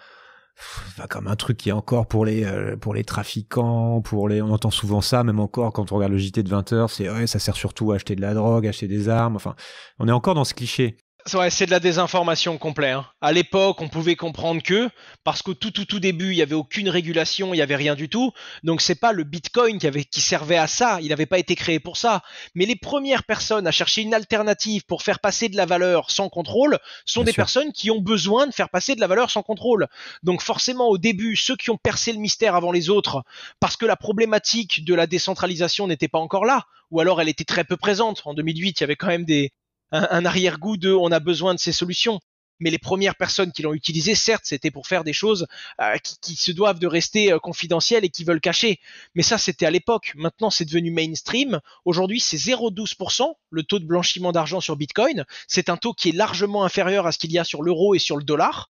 enfin, comme un truc qui est encore pour les euh, pour les trafiquants, pour les on entend souvent ça même encore quand on regarde le JT de 20h, c'est ouais, ça sert surtout à acheter de la drogue, acheter des armes, enfin, on est encore dans ce cliché c'est de la désinformation complète. Hein. À l'époque, on pouvait comprendre que, parce qu'au tout, tout, tout début, il n'y avait aucune régulation, il n'y avait rien du tout. Donc, c'est pas le bitcoin qui, servait à ça. Il n'avait pas été créé pour ça. Mais les premières personnes à chercher une alternative pour faire passer de la valeur sans contrôle sont des personnes qui ont besoin de faire passer de la valeur sans contrôle. Donc, forcément, au début, ceux qui ont percé le mystère avant les autres, parce que la problématique de la décentralisation n'était pas encore là, ou alors elle était très peu présente. En 2008, il y avait quand même des, un, arrière-goût de on a besoin de ces solutions mais les premières personnes qui l'ont utilisé, certes, c'était pour faire des choses euh, qui, se doivent de rester euh, confidentielles et qui veulent cacher. Mais ça, c'était à l'époque. Maintenant, c'est devenu mainstream. Aujourd'hui, c'est 0,12% le taux de blanchiment d'argent sur Bitcoin. C'est un taux qui est largement inférieur à ce qu'il y a sur l'euro et sur le dollar.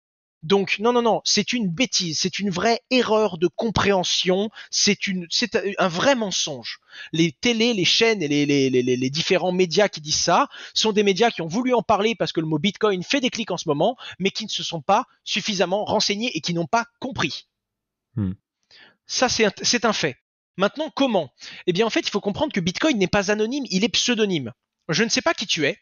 Donc non, non, non, c'est une bêtise, c'est une vraie erreur de compréhension, c'est c'est un vrai mensonge. Les télés, les chaînes et les, différents médias qui disent ça sont des médias qui ont voulu en parler parce que le mot Bitcoin fait des clics en ce moment, mais qui ne se sont pas suffisamment renseignés et qui n'ont pas compris. Hmm. Ça, c'est c'est un fait. Maintenant, comment Eh bien, en fait, il faut comprendre que Bitcoin n'est pas anonyme, il est pseudonyme. Je ne sais pas qui tu es,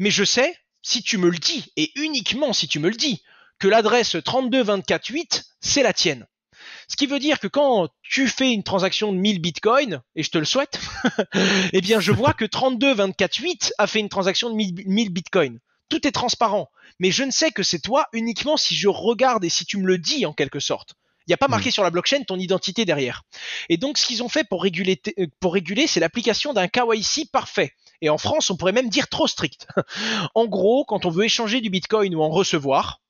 mais je sais, si tu me le dis, et uniquement si tu me le dis, que l'adresse 32248, c'est la tienne. Ce qui veut dire que quand tu fais une transaction de 1000 bitcoins, et je te le souhaite, eh bien je vois que 32248 a fait une transaction de 1000 bitcoins. Tout est transparent, mais je ne sais que c'est toi uniquement si je regarde et si tu me le dis en quelque sorte. Il n'y a pas marqué hmm. sur la blockchain ton identité derrière. Et donc ce qu'ils ont fait pour réguler, euh, pour réguler c'est l'application d'un KYC parfait. Et en France, on pourrait même dire trop strict. en gros, quand on veut échanger du Bitcoin ou en recevoir,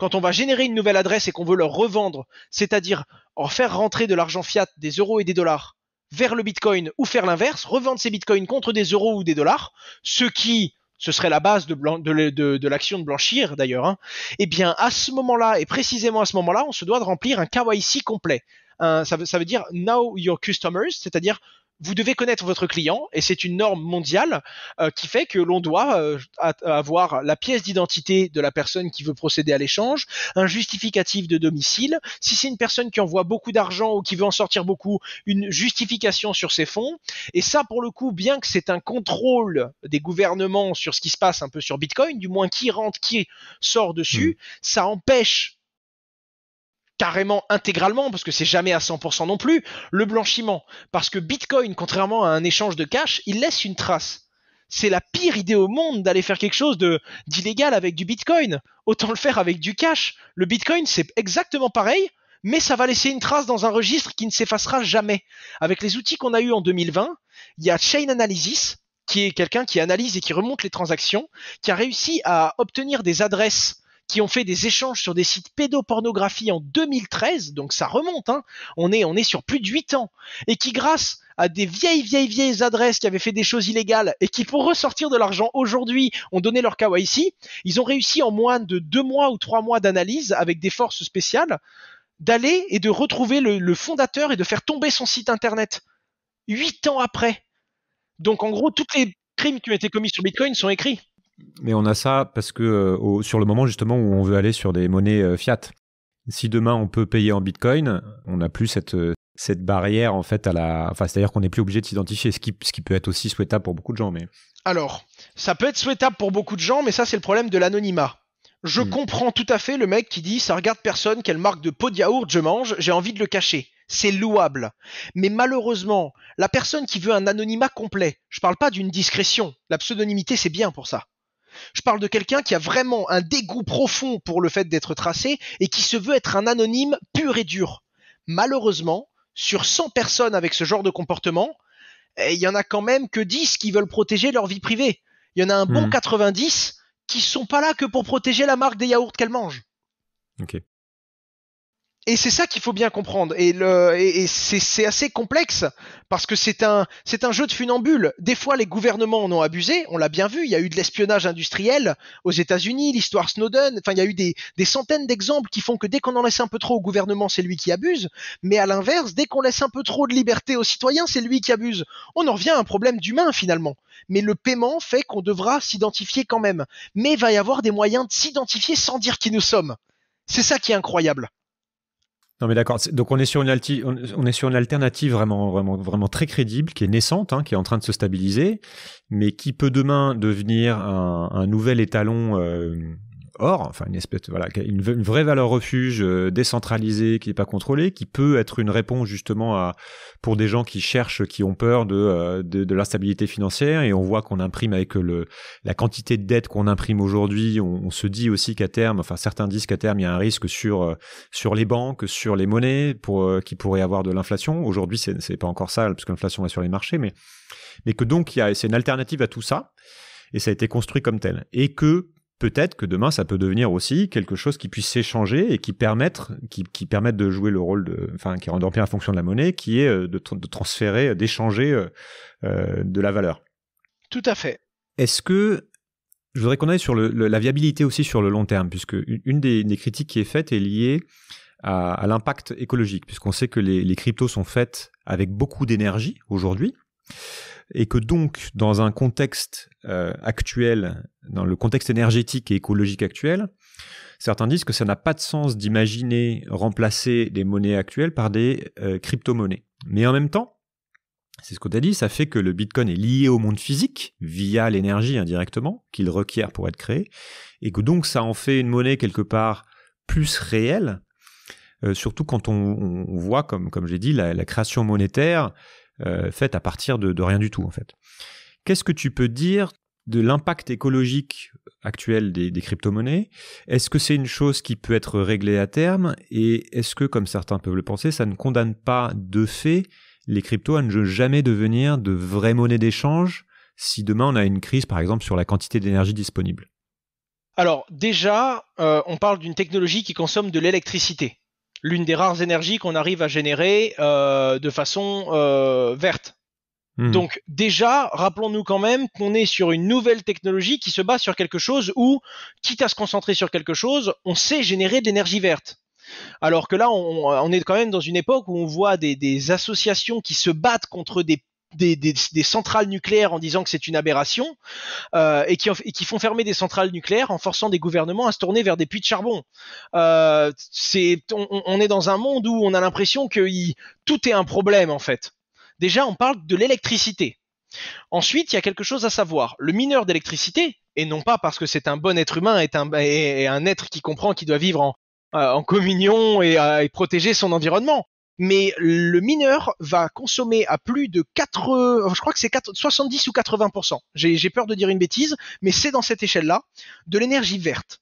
quand on va générer une nouvelle adresse et qu'on veut leur revendre, c'est-à-dire en faire rentrer de l'argent fiat, des euros et des dollars vers le Bitcoin ou faire l'inverse, revendre ces Bitcoins contre des euros ou des dollars, ce qui, ce serait la base de, l'action de blanchir d'ailleurs, hein, eh bien à ce moment-là, et précisément à ce moment-là, on se doit de remplir un KYC complet. ça, veut, dire Now Your Customers, c'est-à-dire vous devez connaître votre client et c'est une norme mondiale euh, qui fait que l'on doit euh, avoir la pièce d'identité de la personne qui veut procéder à l'échange, un justificatif de domicile, si c'est une personne qui envoie beaucoup d'argent ou qui veut en sortir beaucoup, une justification sur ses fonds. Et ça, pour le coup, bien que c'est un contrôle des gouvernements sur ce qui se passe un peu sur Bitcoin, du moins qui rentre, qui sort dessus, hmm. ça empêche carrément intégralement, parce que c'est jamais à 100% non plus, le blanchiment. Parce que Bitcoin, contrairement à un échange de cash, il laisse une trace. C'est la pire idée au monde d'aller faire quelque chose d'illégal avec du Bitcoin. Autant le faire avec du cash. Le Bitcoin, c'est exactement pareil, mais ça va laisser une trace dans un registre qui ne s'effacera jamais. Avec les outils qu'on a eus en 2020, il y a Chain Analysis, qui est quelqu'un qui analyse et qui remonte les transactions, qui a réussi à obtenir des adresses qui ont fait des échanges sur des sites pédopornographie en 2013, donc ça remonte, hein, on, est, on est sur plus de 8 ans, et qui grâce à des vieilles, vieilles, vieilles adresses qui avaient fait des choses illégales et qui, pour ressortir de l'argent aujourd'hui, ont donné leur KYC, ils ont réussi en moins de deux mois ou trois mois d'analyse avec des forces spéciales d'aller et de retrouver le, le, fondateur et de faire tomber son site internet. Huit ans après. Donc, en gros, tous les crimes qui ont été commis sur Bitcoin sont écrits mais on a ça parce que euh, sur le moment justement où on veut aller sur des monnaies euh, fiat. Si demain on peut payer en Bitcoin, on n'a plus cette euh, cette barrière en fait à la, enfin c'est-à-dire qu'on n'est plus obligé de s'identifier, ce qui, peut être aussi souhaitable pour beaucoup de gens. Mais alors, ça peut être souhaitable pour beaucoup de gens, mais ça c'est le problème de l'anonymat. Je hmm. comprends tout à fait le mec qui dit ça regarde personne, quelle marque de pot de yaourt je mange, j'ai envie de le cacher. C'est louable. Mais malheureusement, la personne qui veut un anonymat complet, je parle pas d'une discrétion, la pseudonymité c'est bien pour ça. Je parle de quelqu'un qui a vraiment un dégoût profond pour le fait d'être tracé et qui se veut être un anonyme pur et dur. Malheureusement, sur 100 personnes avec ce genre de comportement, eh, il y en a quand même que 10 qui veulent protéger leur vie privée. Il y en a un bon 90 hmm. qui ne sont pas là que pour protéger la marque des yaourts qu'elles mangent. Ok et c'est ça qu'il faut bien comprendre. Et, c'est assez complexe parce que c'est un, un jeu de funambule. Des fois, les gouvernements en ont abusé. On l'a bien vu. Il y a eu de l'espionnage industriel aux États-Unis, l'histoire Snowden. Enfin, il y a eu des, des centaines d'exemples qui font que dès qu'on en laisse un peu trop au gouvernement, c'est lui qui abuse. Mais à l'inverse, dès qu'on laisse un peu trop de liberté aux citoyens, c'est lui qui abuse. On en revient à un problème d'humain finalement. Mais le paiement fait qu'on devra s'identifier quand même. Mais il va y avoir des moyens de s'identifier sans dire qui nous sommes. C'est ça qui est incroyable. Non mais d'accord. Donc on est sur une alternative vraiment vraiment vraiment très crédible qui est naissante, hein, qui est en train de se stabiliser, mais qui peut demain devenir un, nouvel étalon euh, or, enfin une espèce, voilà, une, vraie valeur refuge euh, décentralisée qui n'est pas contrôlée, qui peut être une réponse justement à, pour des gens qui cherchent, qui ont peur euh, de, de, l'instabilité financière. Et on voit qu'on imprime avec le, la quantité de dettes qu'on imprime aujourd'hui. On, se dit aussi qu'à terme, enfin certains disent qu'à terme il y a un risque sur euh, sur les banques, sur les monnaies, pour qui pourrait avoir de l'inflation. Aujourd'hui, c'est, c'est pas encore ça, parce que l'inflation est sur les marchés, mais mais que donc c'est une alternative à tout ça et ça a été construit comme tel. Et que peut-être que demain ça peut devenir aussi quelque chose qui puisse s'échanger et qui permette, qui, de jouer le rôle de, enfin, qui rende en fonction de la monnaie, qui est euh, de, transférer, euh, d'échanger euh, de la valeur. Tout à fait. Est-ce que je voudrais qu'on aille sur la viabilité aussi sur le long terme, puisque une des, critiques qui est faite est liée à, l'impact écologique, puisqu'on sait que les, les cryptos sont faites avec beaucoup d'énergie aujourd'hui et que donc dans un contexte euh, actuel, dans le contexte énergétique et écologique actuel, certains disent que ça n'a pas de sens d'imaginer remplacer des monnaies actuelles par des euh, crypto-monnaies. Mais en même temps, c'est ce qu'on a dit, ça fait que le Bitcoin est lié au monde physique via l'énergie indirectement qu'il requiert pour être créé, et que donc ça en fait une monnaie quelque part plus réelle, euh, surtout quand on, voit, comme, comme j'ai dit, la, la création monétaire euh, faite à partir de, rien du tout en fait. Qu'est-ce que tu peux dire de l'impact écologique actuel des, crypto-monnaies Est-ce que c'est une chose qui peut être réglée à terme Et est-ce que, comme certains peuvent le penser, ça ne condamne pas de fait les cryptos à ne jamais devenir de vraies monnaies d'échange si demain on a une crise, par exemple, sur la quantité d'énergie disponible Alors déjà, euh, on parle d'une technologie qui consomme de l'électricité l'une des rares énergies qu'on arrive à générer euh, de façon euh, verte. Hmm. Donc déjà, rappelons-nous quand même qu'on est sur une nouvelle technologie qui se base sur quelque chose où, quitte à se concentrer sur quelque chose, on sait générer de l'énergie verte. Alors que là, on, est quand même dans une époque où on voit des associations qui se battent contre des des, centrales nucléaires en disant que c'est une aberration euh, et, qui, qui, font fermer des centrales nucléaires en forçant des gouvernements à se tourner vers des puits de charbon. Euh, c'est, on, est dans un monde où on a l'impression que tout est un problème en fait. Déjà, on parle de l'électricité. Ensuite, il y a quelque chose à savoir. Le mineur d'électricité, et non pas parce que c'est un bon être humain, est un, un être qui comprend qu'il doit vivre en, euh, en communion et, et protéger son environnement mais le mineur va consommer à plus de 4, euh, je crois que c'est 70 ou 80%, j'ai peur de dire une bêtise, mais c'est dans cette échelle-là, de l'énergie verte.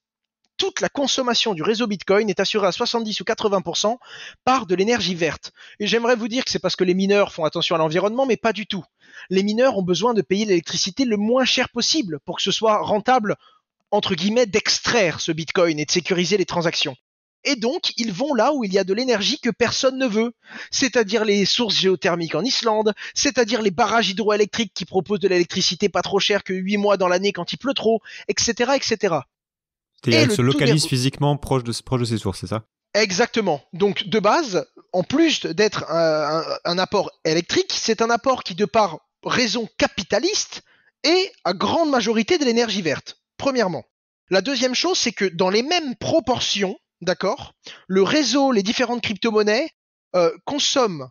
Toute la consommation du réseau Bitcoin est assurée à 70 ou 80% par de l'énergie verte. Et j'aimerais vous dire que c'est parce que les mineurs font attention à l'environnement, mais pas du tout. Les mineurs ont besoin de payer l'électricité le moins cher possible pour que ce soit rentable entre guillemets d'extraire ce Bitcoin et de sécuriser les transactions. Et donc, ils vont là où il y a de l'énergie que personne ne veut, c'est-à-dire les sources géothermiques en Islande, c'est-à-dire les barrages hydroélectriques qui proposent de l'électricité pas trop chère que 8 mois dans l'année quand il pleut trop, etc. etc. Et, se localisent physiquement proche de, ces sources, c'est ça Exactement. Donc, de base, en plus d'être un, un apport électrique, c'est un apport qui, de par raison capitaliste, est à grande majorité de l'énergie verte, premièrement. La deuxième chose, c'est que dans les mêmes proportions, d'accord Le réseau, les différentes crypto-monnaies euh, consomment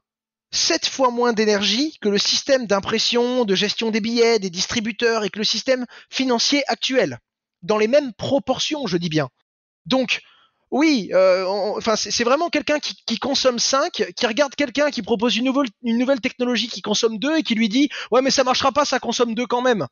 7 fois moins d'énergie que le système d'impression, de gestion des billets, des distributeurs et que le système financier actuel, dans les mêmes proportions, je dis bien. Donc, oui, euh, enfin c'est vraiment quelqu'un qui, consomme 5, qui regarde quelqu'un qui propose une nouvelle, une nouvelle technologie qui consomme 2 et qui lui dit ouais mais ça marchera pas, ça consomme 2 quand même.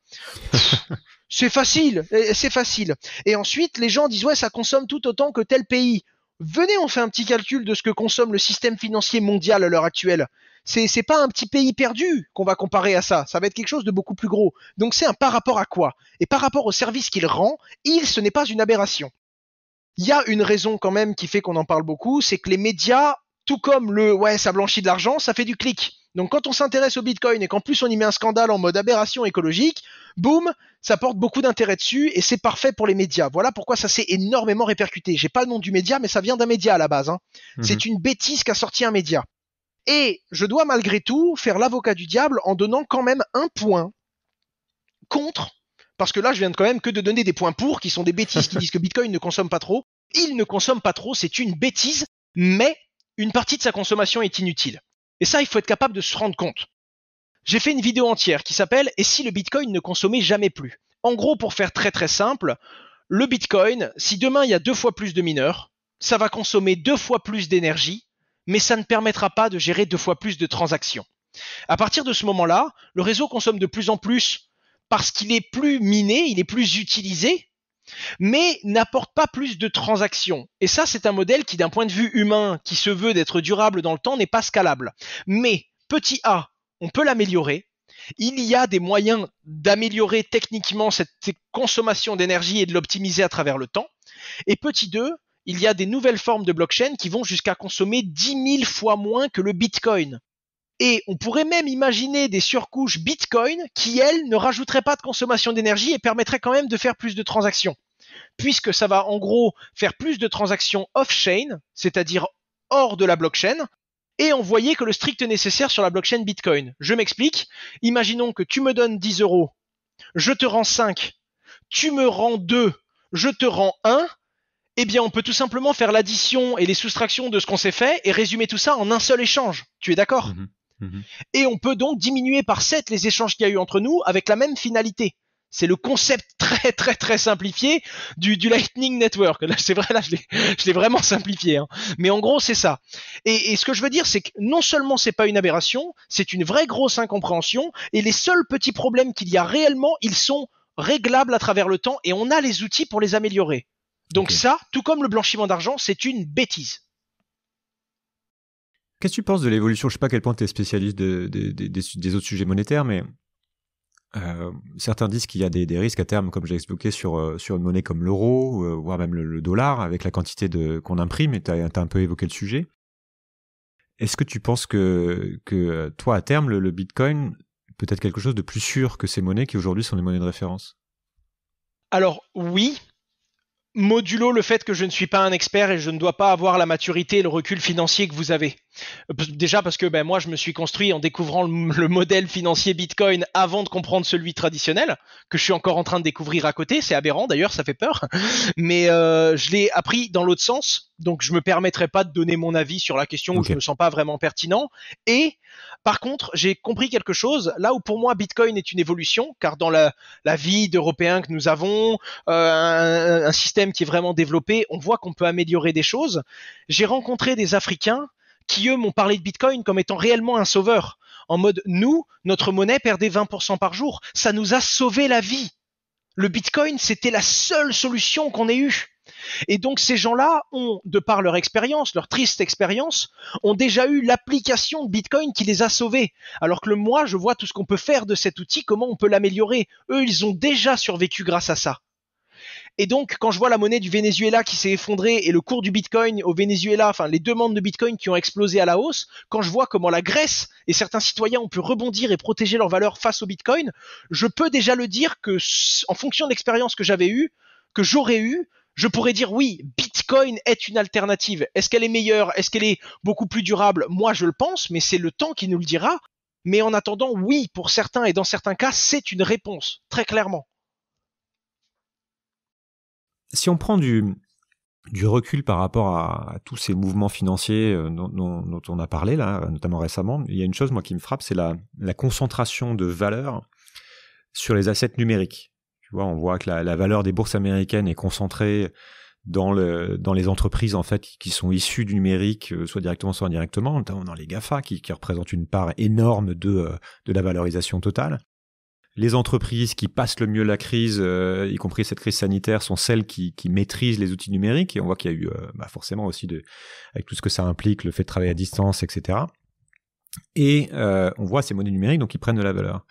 c'est facile, c'est facile. Et ensuite les gens disent ouais ça consomme tout autant que tel pays. Venez on fait un petit calcul de ce que consomme le système financier mondial à l'heure actuelle. C'est c'est pas un petit pays perdu qu'on va comparer à ça. Ça va être quelque chose de beaucoup plus gros. Donc c'est un par rapport à quoi Et par rapport au service qu'il rend, il ce n'est pas une aberration il y a une raison quand même qui fait qu'on en parle beaucoup, c'est que les médias, tout comme le ouais, ça blanchit de l'argent, ça fait du clic. Donc quand on s'intéresse au Bitcoin et qu'en plus on y met un scandale en mode aberration écologique, boum, ça porte beaucoup d'intérêt dessus et c'est parfait pour les médias. Voilà pourquoi ça s'est énormément répercuté. J'ai pas le nom du média, mais ça vient d'un média à la base. Hein. Mhm. C'est une bêtise qu'a sorti un média. Et je dois malgré tout faire l'avocat du diable en donnant quand même un point contre parce que là, je viens de quand même que de donner des points pour, qui sont des bêtises, qui disent que Bitcoin ne consomme pas trop. Il ne consomme pas trop, c'est une bêtise, mais une partie de sa consommation est inutile. Et ça, il faut être capable de se rendre compte. J'ai fait une vidéo entière qui s'appelle Et si le Bitcoin ne consommait jamais plus En gros, pour faire très très simple, le Bitcoin, si demain il y a deux fois plus de mineurs, ça va consommer deux fois plus d'énergie, mais ça ne permettra pas de gérer deux fois plus de transactions. À partir de ce moment-là, le réseau consomme de plus en plus parce qu'il est plus miné, il est plus utilisé, mais n'apporte pas plus de transactions. Et ça, c'est un modèle qui, d'un point de vue humain, qui se veut d'être durable dans le temps, n'est pas scalable. Mais, petit a, on peut l'améliorer. Il y a des moyens d'améliorer techniquement cette, consommation d'énergie et de l'optimiser à travers le temps. Et petit 2, il y a des nouvelles formes de blockchain qui vont jusqu'à consommer 10 000 fois moins que le Bitcoin. Et on pourrait même imaginer des surcouches Bitcoin qui, elles, ne rajouteraient pas de consommation d'énergie et permettraient quand même de faire plus de transactions. Puisque ça va en gros faire plus de transactions off-chain, c'est-à-dire hors de la blockchain, et envoyer que le strict nécessaire sur la blockchain Bitcoin. Je m'explique. Imaginons que tu me donnes 10 euros, je te rends 5, tu me rends 2, je te rends 1. Eh bien, on peut tout simplement faire l'addition et les soustractions de ce qu'on s'est fait et résumer tout ça en un seul échange. Tu es d'accord mhm. Mmh et on peut donc diminuer par 7 les échanges qu'il y a eu entre nous avec la même finalité. C'est le concept très très très simplifié du, Lightning Network. Là, c'est vrai, là, je l'ai vraiment simplifié. Hein. Mais en gros, c'est ça. Et, ce que je veux dire, c'est que non seulement c'est pas une aberration, c'est une vraie grosse incompréhension. Et les seuls petits problèmes qu'il y a réellement, ils sont réglables à travers le temps et on a les outils pour les améliorer. Donc ça, tout comme le blanchiment d'argent, c'est une bêtise. Qu'est-ce que tu penses de l'évolution Je ne sais pas à quel point tu es spécialiste des autres sujets monétaires, mais euh, certains disent qu'il y a des, risques à terme, comme j'ai expliqué, euh, sur, une monnaie comme l'euro, euh, voire même le, dollar, avec la quantité qu'on imprime, et tu as, un peu évoqué le sujet. Est-ce que tu penses que, toi, à terme, le Bitcoin peut être quelque chose de plus sûr que ces monnaies qui aujourd'hui sont des monnaies de référence Alors oui, modulo le fait que je ne suis pas un expert et je ne dois pas avoir la maturité et le recul financier que vous avez. Déjà parce que ben, moi, je me suis construit en découvrant le, modèle financier Bitcoin avant de comprendre celui traditionnel, que je suis encore en train de découvrir à côté. C'est aberrant d'ailleurs, ça fait peur. Mais euh, je l'ai appris dans l'autre sens, donc je me permettrai pas de donner mon avis sur la question où je me sens pas vraiment pertinent. Et par contre, j'ai compris quelque chose, là où pour moi Bitcoin est une évolution, car dans la, vie d'Européens que nous avons, euh, un système qui est vraiment développé, on voit qu'on peut améliorer des choses. J'ai rencontré des Africains qui eux m'ont parlé de Bitcoin comme étant réellement un sauveur. En mode, nous, notre monnaie perdait 20% par jour. Ça nous a sauvé la vie. Le Bitcoin, c'était la seule solution qu'on ait eue. Et donc ces gens-là ont, de par leur expérience, leur triste expérience, ont déjà eu l'application de Bitcoin qui les a sauvés. Alors que le moi, je vois tout ce qu'on peut faire de cet outil, comment on peut l'améliorer. Eux, ils ont déjà survécu grâce à ça. Et donc, quand je vois la monnaie du Venezuela qui s'est effondrée et le cours du Bitcoin au Venezuela, enfin les demandes de Bitcoin qui ont explosé à la hausse, quand je vois comment la Grèce et certains citoyens ont pu rebondir et protéger leur valeur face au Bitcoin, je peux déjà le dire que en fonction de l'expérience que j'avais eue, que j'aurais eue, je pourrais dire oui, Bitcoin est une alternative. Est-ce qu'elle est meilleure Est-ce qu'elle est beaucoup plus durable Moi, je le pense, mais c'est le temps qui nous le dira. Mais en attendant, oui, pour certains et dans certains cas, c'est une réponse, très clairement si on prend du, recul par rapport à, tous ces mouvements financiers euh, dont, on a parlé là, notamment récemment, il y a une chose moi qui me frappe, c'est la, concentration de valeur sur les assets numériques. on voit que la, valeur des bourses américaines est concentrée dans, les entreprises en fait qui sont issues du numérique, euh, soit directement, soit indirectement, notamment dans les Gafa qui, représentent une part énorme de euh, la valorisation totale les entreprises qui passent le mieux la crise, euh, y compris cette crise sanitaire, sont celles qui, maîtrisent les outils numériques. Et on voit qu'il y a eu euh, bah, forcément aussi, de, avec tout ce que ça implique, le fait de travailler à distance, etc. Et euh, on voit ces monnaies numériques, donc ils prennent de la valeur.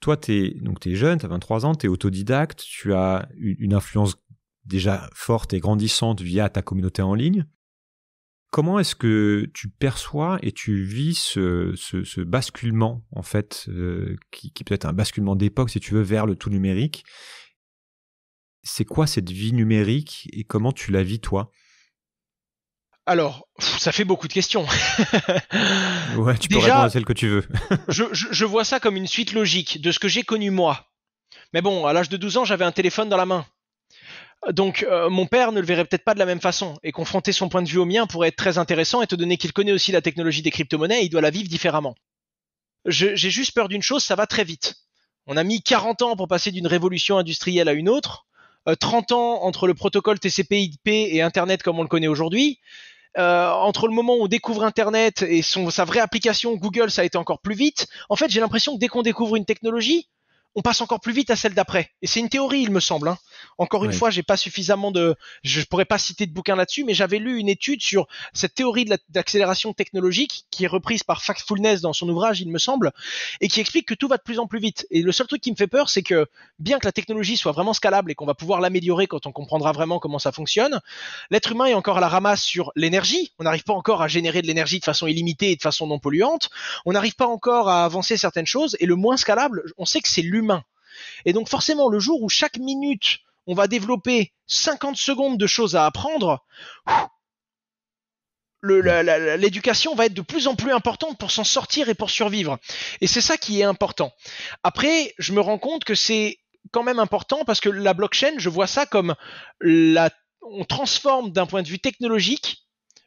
Toi, tu es, es jeune, tu as 23 ans, tu es autodidacte, tu as une influence déjà forte et grandissante via ta communauté en ligne. Comment est-ce que tu perçois et tu vis ce, basculement, en fait, euh, qui, peut être un basculement d'époque, si tu veux, vers le tout numérique C'est quoi cette vie numérique et comment tu la vis, toi alors, ça fait beaucoup de questions. ouais, tu peux répondre à celle que tu veux. je, je vois ça comme une suite logique de ce que j'ai connu moi. Mais bon, à l'âge de 12 ans, j'avais un téléphone dans la main. Donc euh, mon père ne le verrait peut-être pas de la même façon, et confronter son point de vue au mien pourrait être très intéressant, Et te donné qu'il connaît aussi la technologie des crypto-monnaies, il doit la vivre différemment. J'ai juste peur d'une chose, ça va très vite. On a mis 40 ans pour passer d'une révolution industrielle à une autre, 30 euh, ans entre le protocole TCP/IP et Internet comme on le connaît aujourd'hui. Euh, entre le moment où on découvre Internet et sa vraie application Google, ça a été encore plus vite. En fait, j'ai l'impression que dès qu'on découvre une technologie, on passe encore plus vite à celle d'après. Et c'est une théorie, il me semble. Hein. Encore une fois, j'ai pas suffisamment de, je pourrais pas citer de bouquin là-dessus, mais j'avais lu une étude sur cette théorie d'accélération technologique qui est reprise par Factfulness dans son ouvrage, il me semble, et qui explique que tout va de plus en plus vite. Et le seul truc qui me fait peur, c'est que bien que la technologie soit vraiment scalable et qu'on va pouvoir l'améliorer quand on comprendra vraiment comment ça fonctionne, l'être humain est encore à la ramasse sur l'énergie. On n'arrive pas encore à générer de l'énergie de façon illimitée et de façon non polluante. On n'arrive pas encore à avancer certaines choses. Et le moins scalable, on sait que c'est l'humain. Et donc forcément, le jour où chaque minute on va développer 50 secondes de choses à apprendre, l'éducation va être de plus en plus importante pour s'en sortir et pour survivre. Et c'est ça qui est important. Après, je me rends compte que c'est quand même important parce que la blockchain, je vois ça comme la, on transforme d'un point de vue technologique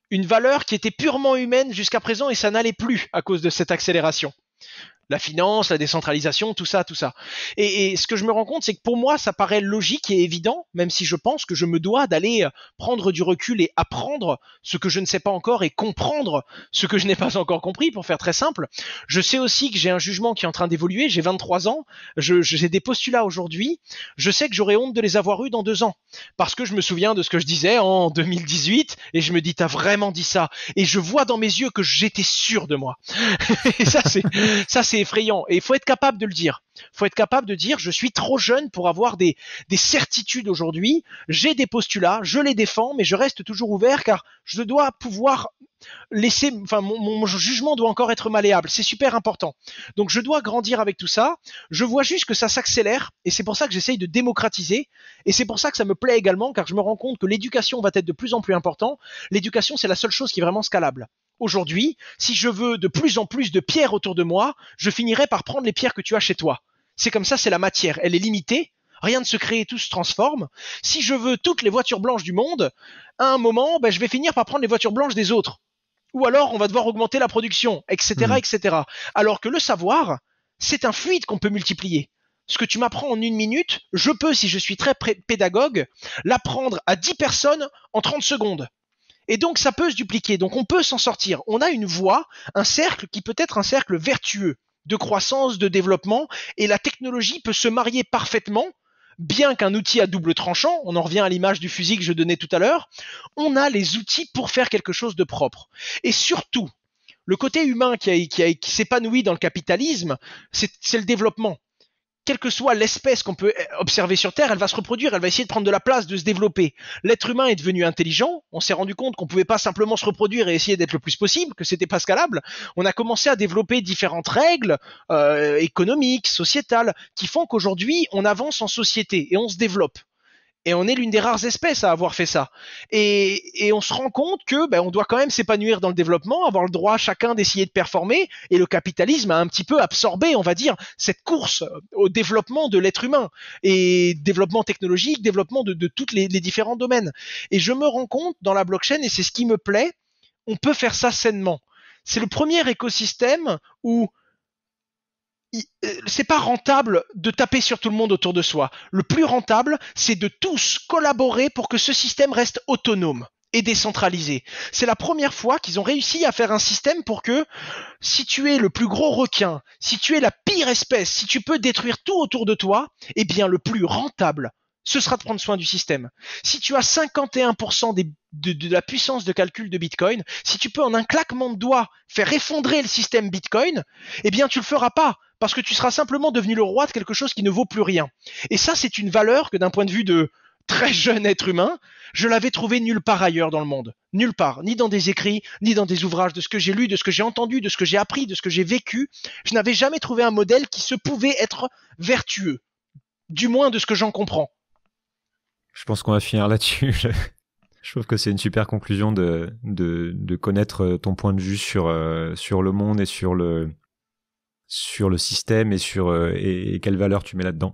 une valeur qui était purement humaine jusqu'à présent et ça n'allait plus à cause de cette accélération la finance, la décentralisation, tout ça, tout ça. Et, ce que je me rends compte, c'est que pour moi, ça paraît logique et évident, même si je pense que je me dois d'aller euh, prendre du recul et apprendre ce que je ne sais pas encore et comprendre ce que je n'ai pas encore compris, pour faire très simple. Je sais aussi que j'ai un jugement qui est en train d'évoluer, j'ai 23 ans, j'ai je, des postulats aujourd'hui, je sais que j'aurais honte de les avoir eus dans deux ans, parce que je me souviens de ce que je disais en 2018, et je me dis, t'as vraiment dit ça, et je vois dans mes yeux que j'étais sûr de moi. et ça, c'est effrayant. Et il faut être capable de le dire. Il faut être capable de dire je suis trop jeune pour avoir des, certitudes aujourd'hui. J'ai des postulats, je les défends, mais je reste toujours ouvert car je dois pouvoir laisser, enfin mon, mon jugement doit encore être malléable. C'est super important. Donc je dois grandir avec tout ça. Je vois juste que ça s'accélère et c'est pour ça que j'essaye de démocratiser. Et c'est pour ça que ça me plaît également car je me rends compte que l'éducation va être de plus en plus importante. L'éducation c'est la seule chose qui est vraiment scalable. Aujourd'hui, si je veux de plus en plus de pierres autour de moi, je finirai par prendre les pierres que tu as chez toi. C'est comme ça, c'est la matière. Elle est limitée, rien ne se crée, tout se transforme. Si je veux toutes les voitures blanches du monde, à un moment, ben, je vais finir par prendre les voitures blanches des autres. Ou alors, on va devoir augmenter la production, etc., hmm. etc. Alors que le savoir, c'est un fluide qu'on peut multiplier. Ce que tu m'apprends en une minute, je peux, si je suis très pédagogue, l'apprendre à 10 personnes en 30 secondes. Et donc ça peut se dupliquer, donc on peut s'en sortir. On a une voie, un cercle qui peut être un cercle vertueux de croissance, de développement, et la technologie peut se marier parfaitement, bien qu'un outil à double tranchant, on en revient à l'image du fusil que je donnais tout à l'heure, on a les outils pour faire quelque chose de propre. Et surtout, le côté humain qui, s'épanouit dans le capitalisme, c'est le développement quelle que soit l'espèce qu'on peut euh, observer sur Terre, elle va se reproduire, elle va essayer de prendre de la place, de se développer. L'être humain est devenu intelligent, on s'est rendu compte qu'on pouvait pas simplement se reproduire et essayer d'être le plus possible, que c'était pas scalable. On a commencé à développer différentes règles euh, économiques, sociétales, qui font qu'aujourd'hui on avance en société et on se développe et on est l'une des rares espèces à avoir fait ça. Et, on se rend compte que ben, on doit quand même s'épanouir dans le développement, avoir le droit chacun d'essayer de performer, et le capitalisme a un petit peu absorbé, on va dire, cette course euh, au développement de l'être humain, et développement technologique, développement de, de tous les, les différents domaines. Et je me rends compte dans la blockchain, et c'est ce qui me plaît, on peut faire ça sainement. C'est le premier écosystème où euh, c'est pas rentable de taper sur tout le monde autour de soi. Le plus rentable, c'est de tous collaborer pour que ce système reste autonome et décentralisé. C'est la première fois qu'ils ont réussi à faire un système pour que si tu es le plus gros requin, si tu es la pire espèce, si tu peux détruire tout autour de toi, eh bien le plus rentable, ce sera de prendre soin du système. Si tu as 51% de, de, la puissance de calcul de Bitcoin, si tu peux en un claquement de doigts faire effondrer le système Bitcoin, eh bien tu le feras pas parce que tu seras simplement devenu le roi de quelque chose qui ne vaut plus rien. Et ça, c'est une valeur que d'un point de vue de très jeune être humain, je l'avais trouvé nulle part ailleurs dans le monde. Nulle part. Ni dans des écrits, ni dans des ouvrages, de ce que j'ai lu, de ce que j'ai entendu, de ce que j'ai appris, de ce que j'ai vécu. Je n'avais jamais trouvé un modèle qui se pouvait être vertueux. Du moins de ce que j'en comprends. Je pense qu'on va finir là-dessus. Je trouve que c'est une super conclusion de, connaître ton point de vue sur euh, le monde et sur le, sur le système et sur euh, et, quelle valeur tu mets là-dedans.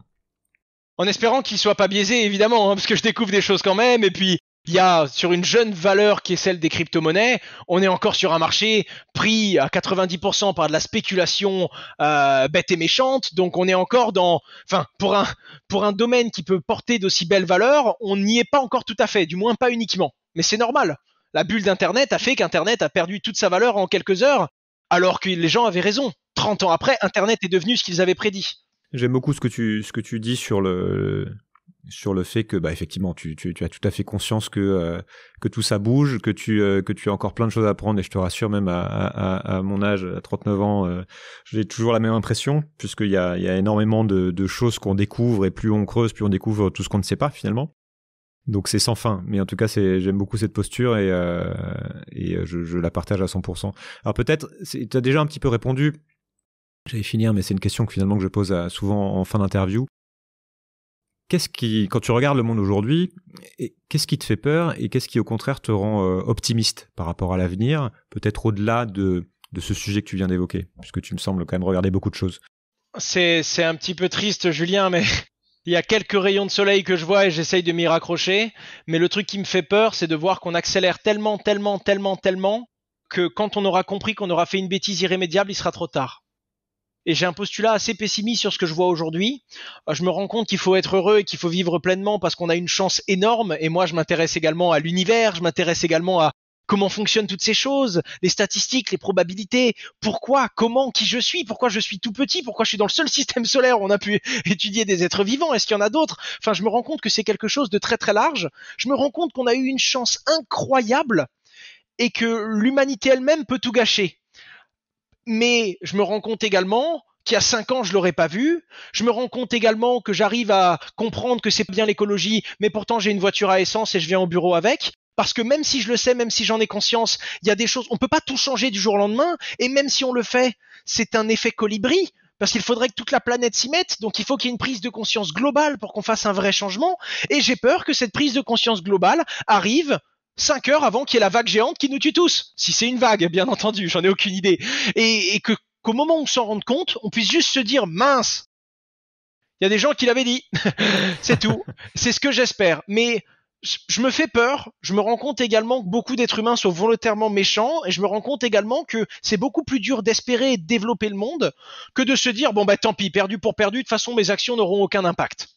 En espérant qu'il soit pas biaisé, évidemment, hein, parce que je découvre des choses quand même. Et puis, il y a sur une jeune valeur qui est celle des crypto-monnaies, on est encore sur un marché pris à 90% par de la spéculation euh, bête et méchante. Donc, on est encore dans, enfin, pour un pour un domaine qui peut porter d'aussi belles valeurs, on n'y est pas encore tout à fait, du moins pas uniquement. Mais c'est normal. La bulle d'Internet a fait qu'Internet a perdu toute sa valeur en quelques heures alors que les gens avaient raison. 30 ans après, Internet est devenu ce qu'ils avaient prédit. J'aime beaucoup ce que tu, ce que tu dis sur le, sur le fait que bah effectivement tu, as tout à fait conscience que euh, que tout ça bouge que tu euh, que tu as encore plein de choses à apprendre et je te rassure même à, mon âge à 39 ans euh, j'ai toujours la même impression puisqu'il y a, il y a énormément de choses qu'on découvre et plus on creuse plus on découvre tout ce qu'on ne sait pas finalement donc c'est sans fin, mais en tout cas j'aime beaucoup cette posture et, euh, et euh, je, la partage à 100%. Alors peut-être tu as déjà un petit peu répondu. J'allais finir, mais c'est une question que finalement que je pose souvent en fin d'interview. Qu'est-ce qui, quand tu regardes le monde aujourd'hui, qu'est-ce qui te fait peur et qu'est-ce qui au contraire te rend euh, optimiste par rapport à l'avenir, peut-être au-delà de, de ce sujet que tu viens d'évoquer, puisque tu me sembles quand même regarder beaucoup de choses. C'est un petit peu triste, Julien, mais il y a quelques rayons de soleil que je vois et j'essaye de m'y raccrocher. Mais le truc qui me fait peur, c'est de voir qu'on accélère tellement, tellement, tellement, tellement que quand on aura compris qu'on aura fait une bêtise irrémédiable, il sera trop tard. Et j'ai un postulat assez pessimiste sur ce que je vois aujourd'hui. Je me rends compte qu'il faut être heureux et qu'il faut vivre pleinement parce qu'on a une chance énorme. Et moi, je m'intéresse également à l'univers, je m'intéresse également à comment fonctionnent toutes ces choses, les statistiques, les probabilités, pourquoi, comment, qui je suis, pourquoi je suis tout petit, pourquoi je suis dans le seul système solaire où on a pu étudier des êtres vivants, est-ce qu'il y en a d'autres Enfin, je me rends compte que c'est quelque chose de très très large. Je me rends compte qu'on a eu une chance incroyable et que l'humanité elle-même peut tout gâcher. Mais je me rends compte également qu'il y a cinq ans, je l'aurais pas vu. Je me rends compte également que j'arrive à comprendre que c'est bien l'écologie, mais pourtant j'ai une voiture à essence et je viens au bureau avec. Parce que même si je le sais, même si j'en ai conscience, il y a des choses, on peut pas tout changer du jour au lendemain. Et même si on le fait, c'est un effet colibri. Parce qu'il faudrait que toute la planète s'y mette, donc il faut qu'il y ait une prise de conscience globale pour qu'on fasse un vrai changement. Et j'ai peur que cette prise de conscience globale arrive 5 heures avant qu'il y ait la vague géante qui nous tue tous. Si c'est une vague, bien entendu, j'en ai aucune idée. Et, que qu'au moment où on s'en rende compte, on puisse juste se dire mince. Il y a des gens qui l'avaient dit. c'est tout. c'est ce que j'espère. Mais je me fais peur, je me rends compte également que beaucoup d'êtres humains sont volontairement méchants, et je me rends compte également que c'est beaucoup plus dur d'espérer et de développer le monde que de se dire, bon bah tant pis, perdu pour perdu, de toute façon mes actions n'auront aucun impact.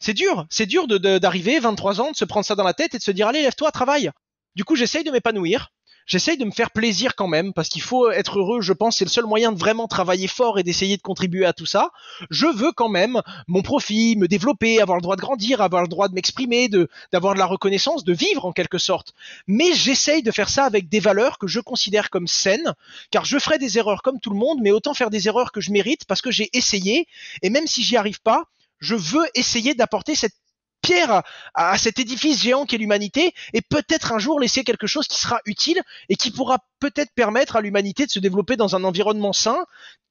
C'est dur, c'est dur d'arriver, 23 ans, de se prendre ça dans la tête et de se dire, allez, lève-toi, travaille. Du coup, j'essaye de m'épanouir, j'essaye de me faire plaisir quand même parce qu'il faut être heureux. Je pense c'est le seul moyen de vraiment travailler fort et d'essayer de contribuer à tout ça. Je veux quand même mon profit, me développer, avoir le droit de grandir, avoir le droit de m'exprimer, de d'avoir de la reconnaissance, de vivre en quelque sorte. Mais j'essaye de faire ça avec des valeurs que je considère comme saines, car je ferai des erreurs comme tout le monde, mais autant faire des erreurs que je mérite parce que j'ai essayé. Et même si j'y arrive pas, je veux essayer d'apporter cette pierre à, cet édifice géant qu'est l'humanité et peut-être un jour laisser quelque chose qui sera utile et qui pourra peut-être permettre à l'humanité de se développer dans un environnement sain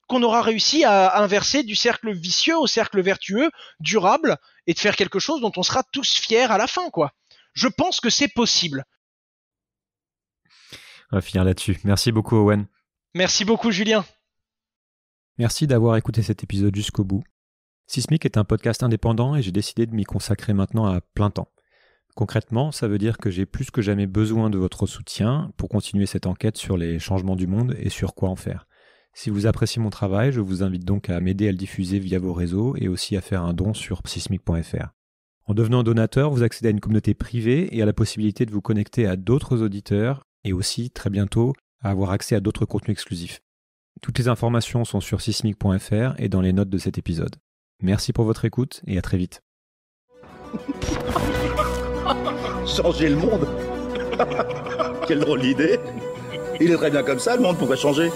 qu'on aura réussi à inverser du cercle vicieux au cercle vertueux, durable, et de faire quelque chose dont on sera tous fiers à la fin, quoi. Je pense que c'est possible. On va finir là-dessus. Merci beaucoup, Owen. Merci beaucoup, Julien. Merci d'avoir écouté cet épisode jusqu'au bout. Sismic est un podcast indépendant et j'ai décidé de m'y consacrer maintenant à plein temps. Concrètement, ça veut dire que j'ai plus que jamais besoin de votre soutien pour continuer cette enquête sur les changements du monde et sur quoi en faire. Si vous appréciez mon travail, je vous invite donc à m'aider à le diffuser via vos réseaux et aussi à faire un don sur sismic.fr. En devenant donateur, vous accédez à une communauté privée et à la possibilité de vous connecter à d'autres auditeurs et aussi, très bientôt, à avoir accès à d'autres contenus exclusifs. Toutes les informations sont sur sismic.fr et dans les notes de cet épisode. Merci pour votre écoute et à très vite. changer le monde Quelle drôle d'idée Il est très bien comme ça, le monde, pourrait changer